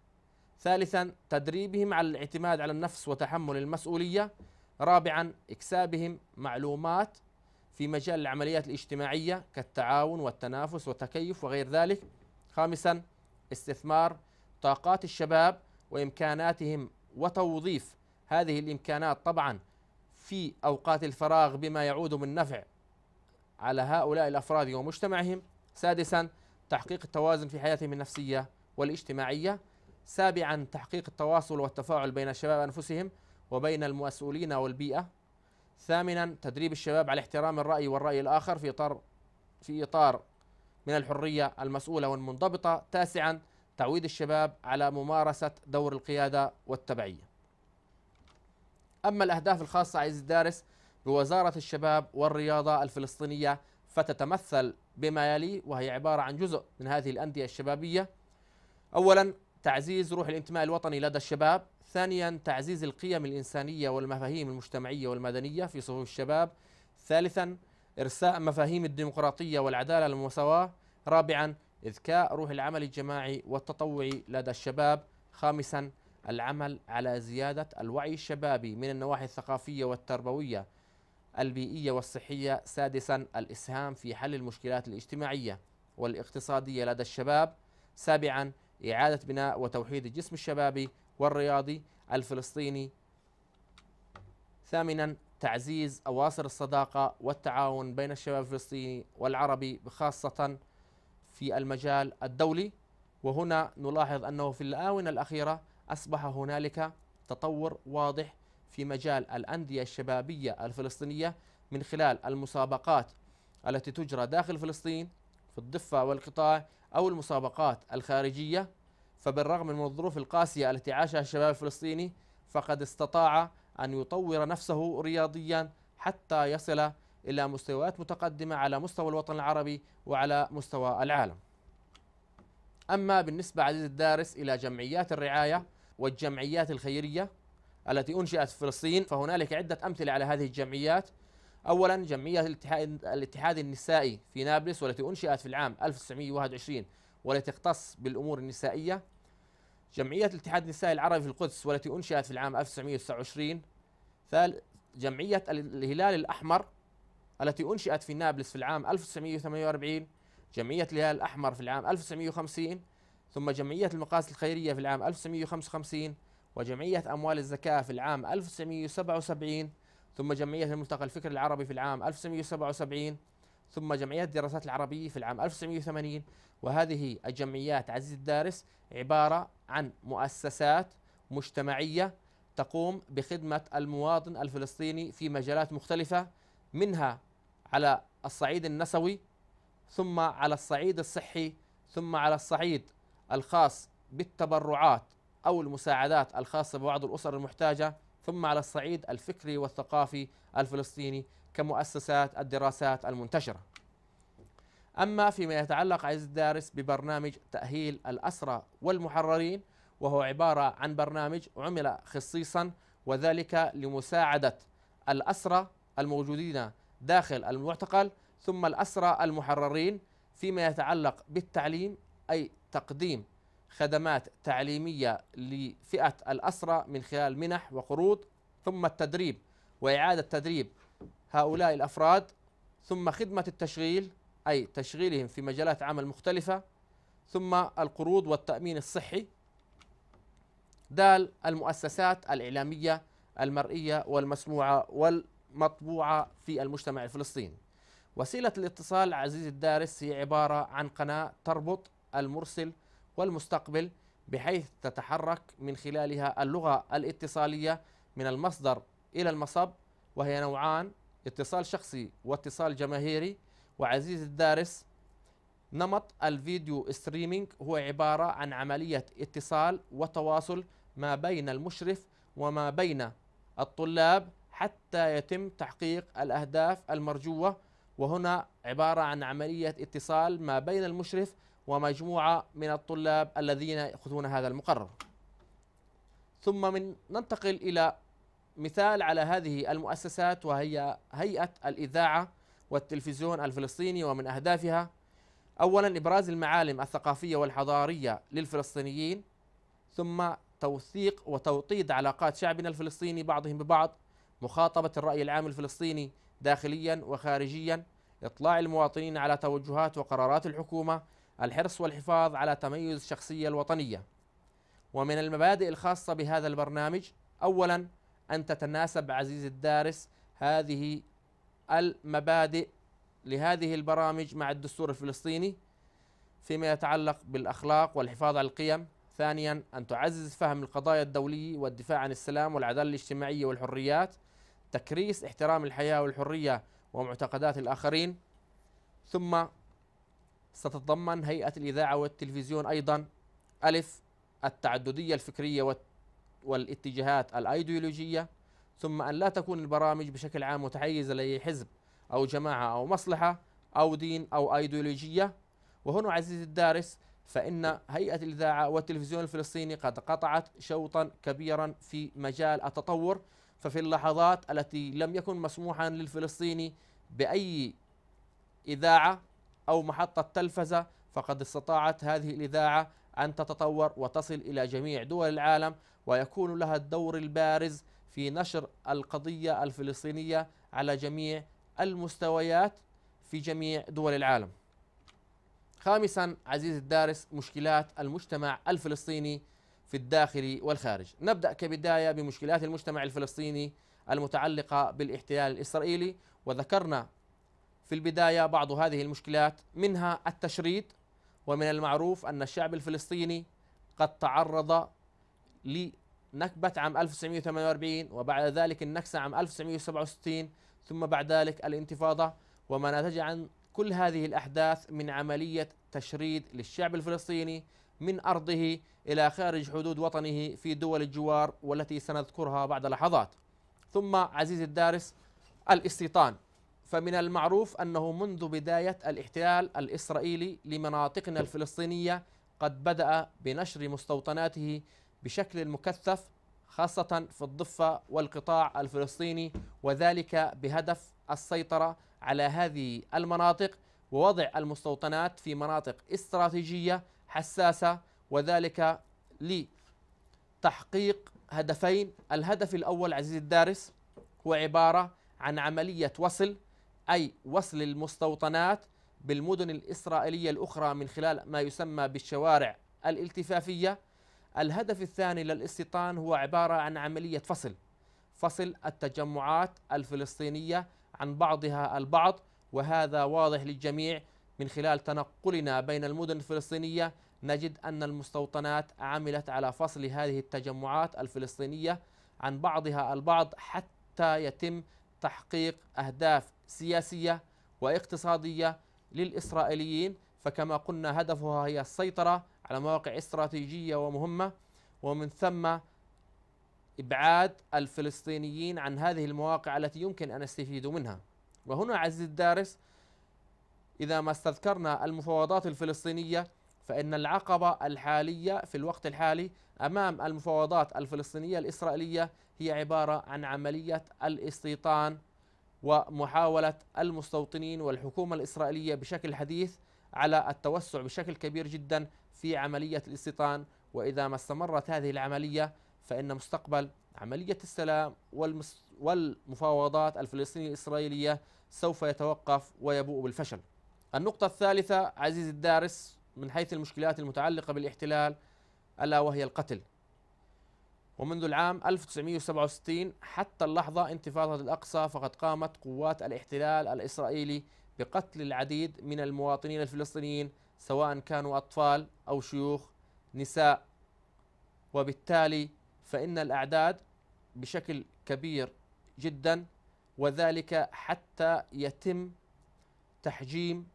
A: ثالثا تدريبهم على الاعتماد على النفس وتحمل المسؤولية رابعا إكسابهم معلومات في مجال العمليات الاجتماعية كالتعاون والتنافس والتكيف وغير ذلك خامسا استثمار طاقات الشباب وإمكاناتهم وتوظيف هذه الإمكانات طبعا في أوقات الفراغ بما يعود من نفع على هؤلاء الأفراد ومجتمعهم سادسا تحقيق التوازن في حياتهم النفسية والاجتماعية سابعا تحقيق التواصل والتفاعل بين الشباب أنفسهم وبين المسؤولين والبيئة ثامنا تدريب الشباب على احترام الرأي والرأي الآخر في إطار في إطار من الحرية المسؤولة والمنضبطة تاسعا تعويد الشباب على ممارسة دور القيادة والتبعية أما الأهداف الخاصة عزيز الدارس بوزارة الشباب والرياضة الفلسطينية فتتمثل بما يلي وهي عبارة عن جزء من هذه الأندية الشبابية أولا تعزيز روح الانتماء الوطني لدى الشباب ثانيا تعزيز القيم الإنسانية والمفاهيم المجتمعية والمدنية في صفوف الشباب ثالثا إرساء مفاهيم الديمقراطية والعدالة والمساواة رابعا إذكاء روح العمل الجماعي والتطوعي لدى الشباب خامسا العمل على زيادة الوعي الشبابي من النواحي الثقافية والتربوية البيئية والصحية سادسا الإسهام في حل المشكلات الاجتماعية والاقتصادية لدى الشباب سابعا إعادة بناء وتوحيد الجسم الشبابي والرياضي الفلسطيني ثامنا تعزيز أواصر الصداقة والتعاون بين الشباب الفلسطيني والعربي خاصة في المجال الدولي وهنا نلاحظ أنه في الآونة الأخيرة أصبح هنالك تطور واضح في مجال الأندية الشبابية الفلسطينية من خلال المسابقات التي تجرى داخل فلسطين في الضفة والقطاع أو المسابقات الخارجية فبالرغم من الظروف القاسية التي عاشها الشباب الفلسطيني فقد استطاع أن يطور نفسه رياضيا حتى يصل إلى مستويات متقدمة على مستوى الوطن العربي وعلى مستوى العالم أما بالنسبة عزيز الدارس إلى جمعيات الرعاية والجمعيات الخيرية التي أنشئت في فلسطين فهنالك عدة أمثلة على هذه الجمعيات أولا جمعية الاتحاد النسائي في نابلس والتي أنشئت في العام 1921 والتي تختص بالأمور النسائية جمعية الاتحاد النسائي العربي في القدس والتي أنشئت في العام 1929 ثالث جمعية الهلال الأحمر التي أنشئت في نابلس في العام 1948 جمعية الهلال الأحمر في العام 1950 ثم جمعية المقاصد الخيرية في العام 1955 وجمعية أموال الزكاة في العام 1977 ثم جمعية الملتقى الفكري العربي في العام 1977 ثم جمعية الدراسات العربية في العام 1980 وهذه الجمعيات عزيز الدارس عبارة عن مؤسسات مجتمعية تقوم بخدمة المواطن الفلسطيني في مجالات مختلفة منها على الصعيد النسوي ثم على الصعيد الصحي ثم على الصعيد الخاص بالتبرعات أو المساعدات الخاصة ببعض الأسر المحتاجة ثم على الصعيد الفكري والثقافي الفلسطيني كمؤسسات الدراسات المنتشرة أما فيما يتعلق عز الدارس ببرنامج تأهيل الأسرى والمحررين وهو عبارة عن برنامج عمل خصيصا وذلك لمساعدة الأسرى الموجودين داخل المعتقل ثم الأسرى المحررين فيما يتعلق بالتعليم أي تقديم خدمات تعليمية لفئة الأسرة من خلال منح وقروض ثم التدريب وإعادة تدريب هؤلاء الأفراد ثم خدمة التشغيل أي تشغيلهم في مجالات عمل مختلفة ثم القروض والتأمين الصحي دال المؤسسات الإعلامية المرئية والمسموعة والمطبوعة في المجتمع الفلسطيني وسيلة الاتصال عزيزي الدارس هي عبارة عن قناة تربط المرسل والمستقبل بحيث تتحرك من خلالها اللغة الاتصالية من المصدر إلى المصب وهي نوعان اتصال شخصي واتصال جماهيري وعزيز الدارس نمط الفيديو ستريمينج هو عبارة عن عملية اتصال وتواصل ما بين المشرف وما بين الطلاب حتى يتم تحقيق الأهداف المرجوة وهنا عبارة عن عملية اتصال ما بين المشرف ومجموعة من الطلاب الذين يأخذون هذا المقرر ثم من ننتقل إلى مثال على هذه المؤسسات وهي هيئة الإذاعة والتلفزيون الفلسطيني ومن أهدافها أولا إبراز المعالم الثقافية والحضارية للفلسطينيين ثم توثيق وتوطيد علاقات شعبنا الفلسطيني بعضهم ببعض مخاطبة الرأي العام الفلسطيني داخليا وخارجيا إطلاع المواطنين على توجهات وقرارات الحكومة الحرص والحفاظ على تميز الشخصية الوطنية ومن المبادئ الخاصة بهذا البرنامج أولا أن تتناسب عزيزي الدارس هذه المبادئ لهذه البرامج مع الدستور الفلسطيني فيما يتعلق بالأخلاق والحفاظ على القيم ثانيا أن تعزز فهم القضايا الدولية والدفاع عن السلام والعدالة الاجتماعية والحريات تكريس احترام الحياة والحرية ومعتقدات الآخرين ثم ستتضمن هيئة الإذاعة والتلفزيون أيضا ألف التعددية الفكرية والاتجاهات الأيديولوجية ثم أن لا تكون البرامج بشكل عام متحيزة لأي حزب أو جماعة أو مصلحة أو دين أو أيديولوجية وهنا عزيزي الدارس فإن هيئة الإذاعة والتلفزيون الفلسطيني قد قطعت شوطا كبيرا في مجال التطور ففي اللحظات التي لم يكن مسموحا للفلسطيني بأي إذاعة أو محطة تلفزة فقد استطاعت هذه الإذاعة أن تتطور وتصل إلى جميع دول العالم ويكون لها الدور البارز في نشر القضية الفلسطينية على جميع المستويات في جميع دول العالم. خامسا عزيزي الدارس مشكلات المجتمع الفلسطيني في الداخل والخارج. نبدأ كبداية بمشكلات المجتمع الفلسطيني المتعلقة بالاحتلال الإسرائيلي وذكرنا في البداية بعض هذه المشكلات منها التشريد ومن المعروف أن الشعب الفلسطيني قد تعرض لنكبة عام 1948 وبعد ذلك النكسة عام 1967 ثم بعد ذلك الانتفاضة وما نتج عن كل هذه الأحداث من عملية تشريد للشعب الفلسطيني من أرضه إلى خارج حدود وطنه في دول الجوار والتي سنذكرها بعد لحظات ثم عزيزي الدارس الاستيطان فمن المعروف أنه منذ بداية الاحتلال الإسرائيلي لمناطقنا الفلسطينية قد بدأ بنشر مستوطناته بشكل مكثف خاصة في الضفة والقطاع الفلسطيني وذلك بهدف السيطرة على هذه المناطق ووضع المستوطنات في مناطق استراتيجية حساسة وذلك لتحقيق هدفين الهدف الأول عزيزي الدارس هو عبارة عن عملية وصل أي وصل المستوطنات بالمدن الإسرائيلية الأخرى من خلال ما يسمى بالشوارع الالتفافية الهدف الثاني للاستيطان هو عبارة عن عملية فصل فصل التجمعات الفلسطينية عن بعضها البعض وهذا واضح للجميع من خلال تنقلنا بين المدن الفلسطينية نجد أن المستوطنات عملت على فصل هذه التجمعات الفلسطينية عن بعضها البعض حتى يتم تحقيق أهداف سياسية واقتصادية للإسرائيليين فكما قلنا هدفها هي السيطرة على مواقع استراتيجية ومهمة ومن ثم إبعاد الفلسطينيين عن هذه المواقع التي يمكن أن يستفيدوا منها وهنا عزيزي الدارس إذا ما استذكرنا المفاوضات الفلسطينية فإن العقبة الحالية في الوقت الحالي أمام المفاوضات الفلسطينية الإسرائيلية هي عبارة عن عملية الاستيطان ومحاولة المستوطنين والحكومة الإسرائيلية بشكل حديث على التوسع بشكل كبير جدا في عملية الاستيطان وإذا ما استمرت هذه العملية فإن مستقبل عملية السلام والمفاوضات الفلسطينية الإسرائيلية سوف يتوقف ويبوء بالفشل النقطة الثالثة عزيز الدارس من حيث المشكلات المتعلقة بالاحتلال ألا وهي القتل ومنذ العام 1967 حتى اللحظة انتفاضة الأقصى فقد قامت قوات الاحتلال الإسرائيلي بقتل العديد من المواطنين الفلسطينيين سواء كانوا أطفال أو شيوخ نساء وبالتالي فإن الأعداد بشكل كبير جدا وذلك حتى يتم تحجيم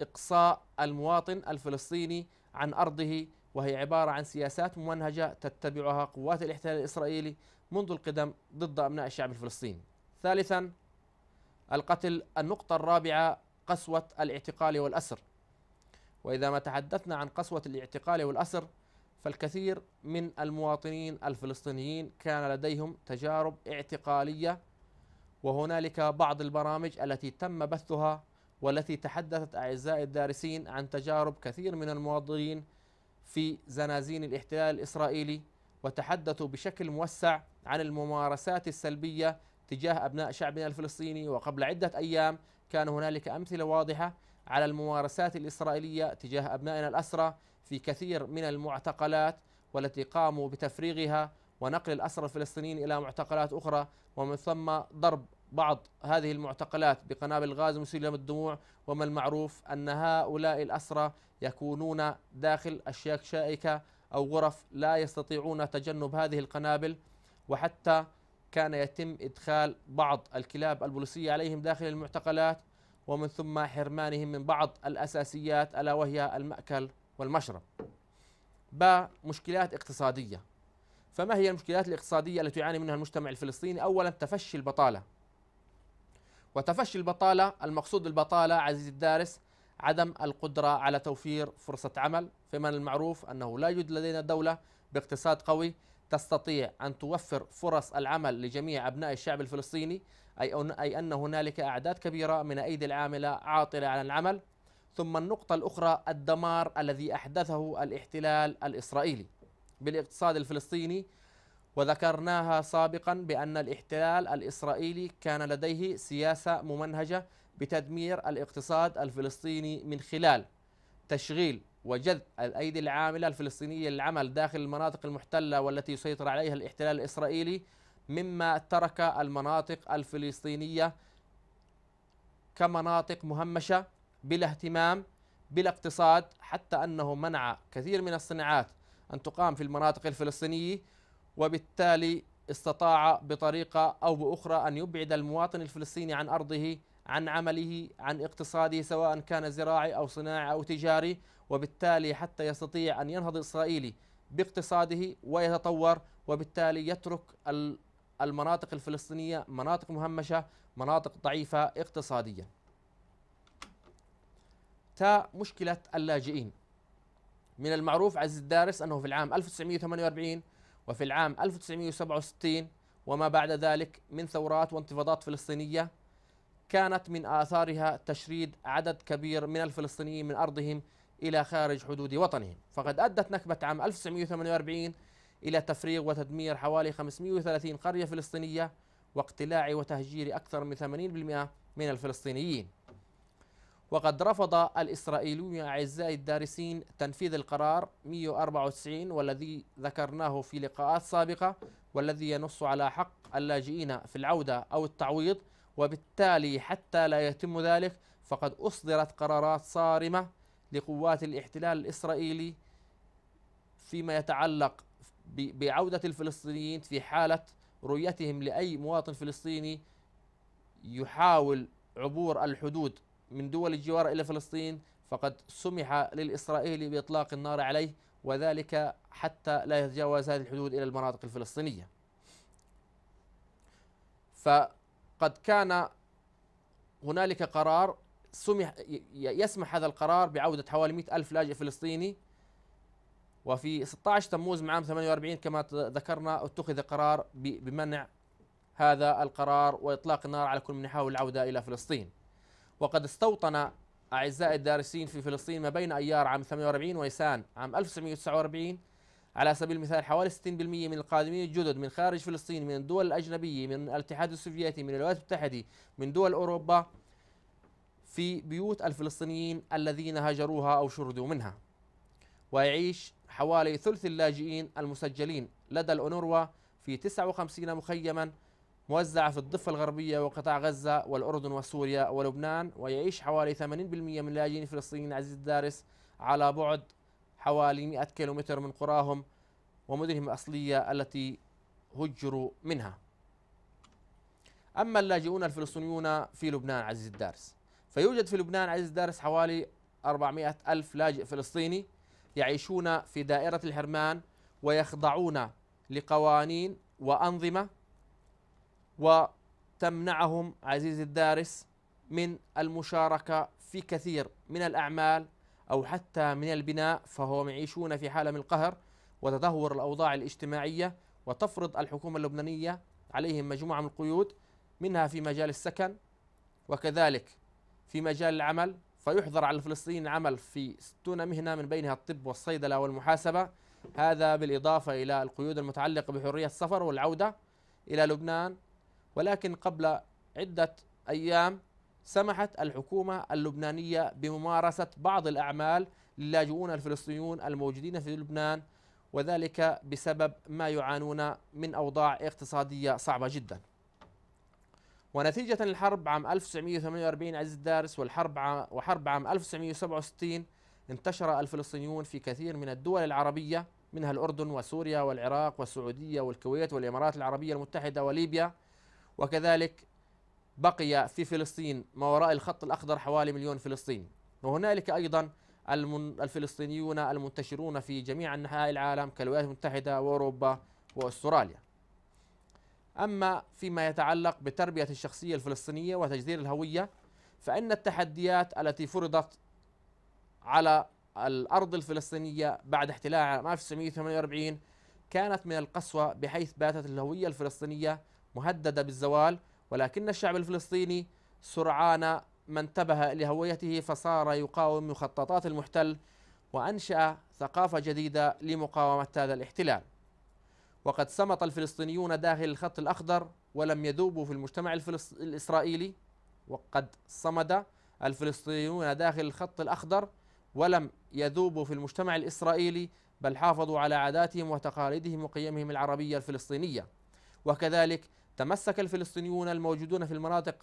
A: وإقصاء المواطن الفلسطيني عن أرضه وهي عبارة عن سياسات ممنهجة تتبعها قوات الاحتلال الإسرائيلي منذ القدم ضد أبناء الشعب الفلسطيني ثالثا القتل النقطة الرابعة قسوة الاعتقال والأسر وإذا ما تحدثنا عن قسوة الاعتقال والأسر فالكثير من المواطنين الفلسطينيين كان لديهم تجارب اعتقالية وهنالك بعض البرامج التي تم بثها والتي تحدثت أعزائي الدارسين عن تجارب كثير من المواطنين في زنازين الاحتلال الإسرائيلي وتحدثوا بشكل موسع عن الممارسات السلبية تجاه أبناء شعبنا الفلسطيني وقبل عدة أيام كان هنالك أمثلة واضحة على الممارسات الإسرائيلية تجاه أبنائنا الأسرى في كثير من المعتقلات والتي قاموا بتفريغها ونقل الأسرى الفلسطينيين إلى معتقلات أخرى ومن ثم ضرب بعض هذه المعتقلات بقنابل غاز مسيلة الدموع وما المعروف أن هؤلاء الأسرى يكونون داخل أشياك شائكة أو غرف لا يستطيعون تجنب هذه القنابل وحتى كان يتم إدخال بعض الكلاب البوليسية عليهم داخل المعتقلات ومن ثم حرمانهم من بعض الأساسيات ألا وهي المأكل والمشرب ب مشكلات اقتصادية فما هي المشكلات الاقتصادية التي يعاني منها المجتمع الفلسطيني؟ أولا تفشي البطالة وتفشي البطالة المقصود بالبطالة عزيزي الدارس عدم القدرة على توفير فرصة عمل فمن المعروف أنه لا يوجد لدينا دولة باقتصاد قوي تستطيع أن توفر فرص العمل لجميع أبناء الشعب الفلسطيني أي, أي أن هنالك أعداد كبيرة من أيدي العاملة عاطلة عن العمل ثم النقطة الأخرى الدمار الذي أحدثه الاحتلال الإسرائيلي بالاقتصاد الفلسطيني وذكرناها سابقا بأن الاحتلال الإسرائيلي كان لديه سياسة ممنهجة بتدمير الاقتصاد الفلسطيني من خلال تشغيل وجذب الأيدي العاملة الفلسطينية للعمل داخل المناطق المحتلة والتي يسيطر عليها الاحتلال الإسرائيلي مما ترك المناطق الفلسطينية كمناطق مهمشة بلا اهتمام بلا اقتصاد حتى أنه منع كثير من الصناعات أن تقام في المناطق الفلسطينية وبالتالي استطاع بطريقة أو بأخرى أن يبعد المواطن الفلسطيني عن أرضه عن عمله عن اقتصاده سواء كان زراعي أو صناعي أو تجاري وبالتالي حتى يستطيع أن ينهض إسرائيلي باقتصاده ويتطور وبالتالي يترك المناطق الفلسطينية مناطق مهمشة مناطق ضعيفة اقتصاديا تا مشكلة اللاجئين من المعروف عزيز الدارس أنه في العام 1948 وفي العام 1967 وما بعد ذلك من ثورات وانتفاضات فلسطينية كانت من آثارها تشريد عدد كبير من الفلسطينيين من أرضهم إلى خارج حدود وطنهم فقد أدت نكبة عام 1948 إلى تفريغ وتدمير حوالي 530 قرية فلسطينية واقتلاع وتهجير أكثر من 80% من الفلسطينيين وقد رفض الإسرائيليون أعزائي الدارسين تنفيذ القرار 194 والذي ذكرناه في لقاءات سابقة والذي ينص على حق اللاجئين في العودة أو التعويض وبالتالي حتى لا يتم ذلك فقد أصدرت قرارات صارمة لقوات الاحتلال الإسرائيلي فيما يتعلق بعودة الفلسطينيين في حالة رؤيتهم لأي مواطن فلسطيني يحاول عبور الحدود من دول الجوار إلى فلسطين فقد سمح للإسرائيلي بإطلاق النار عليه وذلك حتى لا يتجاوز هذه الحدود إلى المناطق الفلسطينية فقد كان هنالك قرار سمح يسمح هذا القرار بعودة حوالي 100 ألف لاجئ فلسطيني وفي 16 تموز من عام 48 كما ذكرنا اتخذ قرار بمنع هذا القرار وإطلاق النار على كل من يحاول العودة إلى فلسطين وقد استوطن أعزائي الدارسين في فلسطين ما بين أيار عام 48 ويسان عام 1949 على سبيل المثال حوالي 60% من القادمين الجدد من خارج فلسطين من الدول الأجنبية من الاتحاد السوفيتي من الولايات المتحدة من دول أوروبا في بيوت الفلسطينيين الذين هاجروها أو شردوا منها ويعيش حوالي ثلث اللاجئين المسجلين لدى الأونروا في 59 مخيما موزعة في الضفة الغربية وقطاع غزة والأردن وسوريا ولبنان ويعيش حوالي 80% من لاجئين الفلسطينيين عزيز الدارس على بعد حوالي 100 كيلومتر من قراهم ومدنهم الأصلية التي هجروا منها أما اللاجئون الفلسطينيون في لبنان عزيز الدارس فيوجد في لبنان عزيز الدارس حوالي 400 ألف لاجئ فلسطيني يعيشون في دائرة الحرمان ويخضعون لقوانين وأنظمة وتمنعهم عزيزي الدارس من المشاركة في كثير من الأعمال أو حتى من البناء فهم يعيشون في حالة من القهر وتدهور الأوضاع الاجتماعية وتفرض الحكومة اللبنانية عليهم مجموعة من القيود منها في مجال السكن وكذلك في مجال العمل فيحظر على الفلسطينيين العمل في 60 مهنة من بينها الطب والصيدلة والمحاسبة هذا بالإضافة إلى القيود المتعلقة بحرية السفر والعودة إلى لبنان ولكن قبل عدة أيام سمحت الحكومة اللبنانية بممارسة بعض الأعمال للاجئون الفلسطينيون الموجودين في لبنان وذلك بسبب ما يعانون من أوضاع اقتصادية صعبة جدا ونتيجة الحرب عام 1948 عز الدارس والحرب عام وحرب عام 1967 انتشر الفلسطينيون في كثير من الدول العربية منها الأردن وسوريا والعراق والسعودية والكويت والإمارات العربية المتحدة وليبيا وكذلك بقي في فلسطين ما وراء الخط الأخضر حوالي مليون فلسطيني وهنالك أيضا الفلسطينيون المنتشرون في جميع أنحاء العالم كالولايات المتحدة وأوروبا وأستراليا أما فيما يتعلق بتربية الشخصية الفلسطينية وتجذير الهوية فإن التحديات التي فرضت على الأرض الفلسطينية بعد احتلال عام 1948 كانت من القسوة بحيث باتت الهوية الفلسطينية مهددة بالزوال ولكن الشعب الفلسطيني سرعان ما انتبه لهويته فصار يقاوم مخططات المحتل وأنشأ ثقافة جديدة لمقاومة هذا الاحتلال وقد صمت الفلسطينيون داخل الخط الأخضر ولم يذوبوا في المجتمع الإسرائيلي وقد صمد الفلسطينيون داخل الخط الأخضر ولم يذوبوا في المجتمع الإسرائيلي بل حافظوا على عاداتهم وتقاليدهم وقيمهم العربية الفلسطينية وكذلك تمسك الفلسطينيون الموجودون في المناطق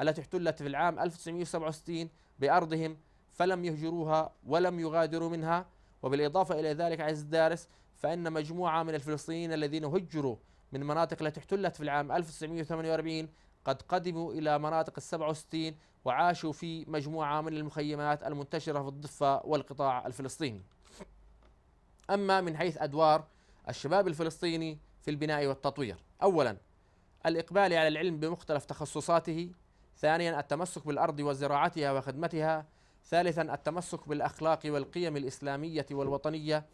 A: التي احتلت في العام 1967 بأرضهم فلم يهجروها ولم يغادروا منها وبالإضافة إلى ذلك عز الدارس فإن مجموعة من الفلسطينيين الذين هجروا من مناطق التي احتلت في العام 1948 قد قدموا إلى مناطق ال 67 وعاشوا في مجموعة من المخيمات المنتشرة في الضفة والقطاع الفلسطيني أما من حيث أدوار الشباب الفلسطيني في البناء والتطوير أولا الإقبال على العلم بمختلف تخصصاته ثانيا التمسك بالأرض وزراعتها وخدمتها ثالثا التمسك بالأخلاق والقيم الإسلامية والوطنية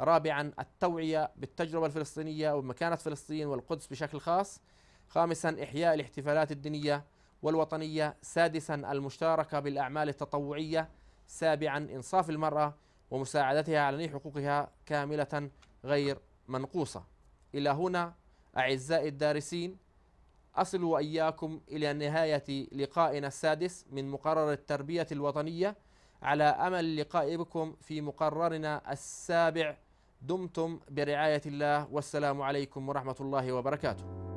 A: رابعا التوعية بالتجربة الفلسطينية ومكانة فلسطين والقدس بشكل خاص خامسا إحياء الاحتفالات الدينية والوطنية سادسا المشاركة بالأعمال التطوعية سابعا إنصاف المرأة ومساعدتها على نيل حقوقها كاملة غير منقوصة إلى هنا أعزائي الدارسين أصل وإياكم إلى نهاية لقائنا السادس من مقرر التربية الوطنية على أمل لقاء بكم في مقررنا السابع دمتم برعاية الله والسلام عليكم ورحمة الله وبركاته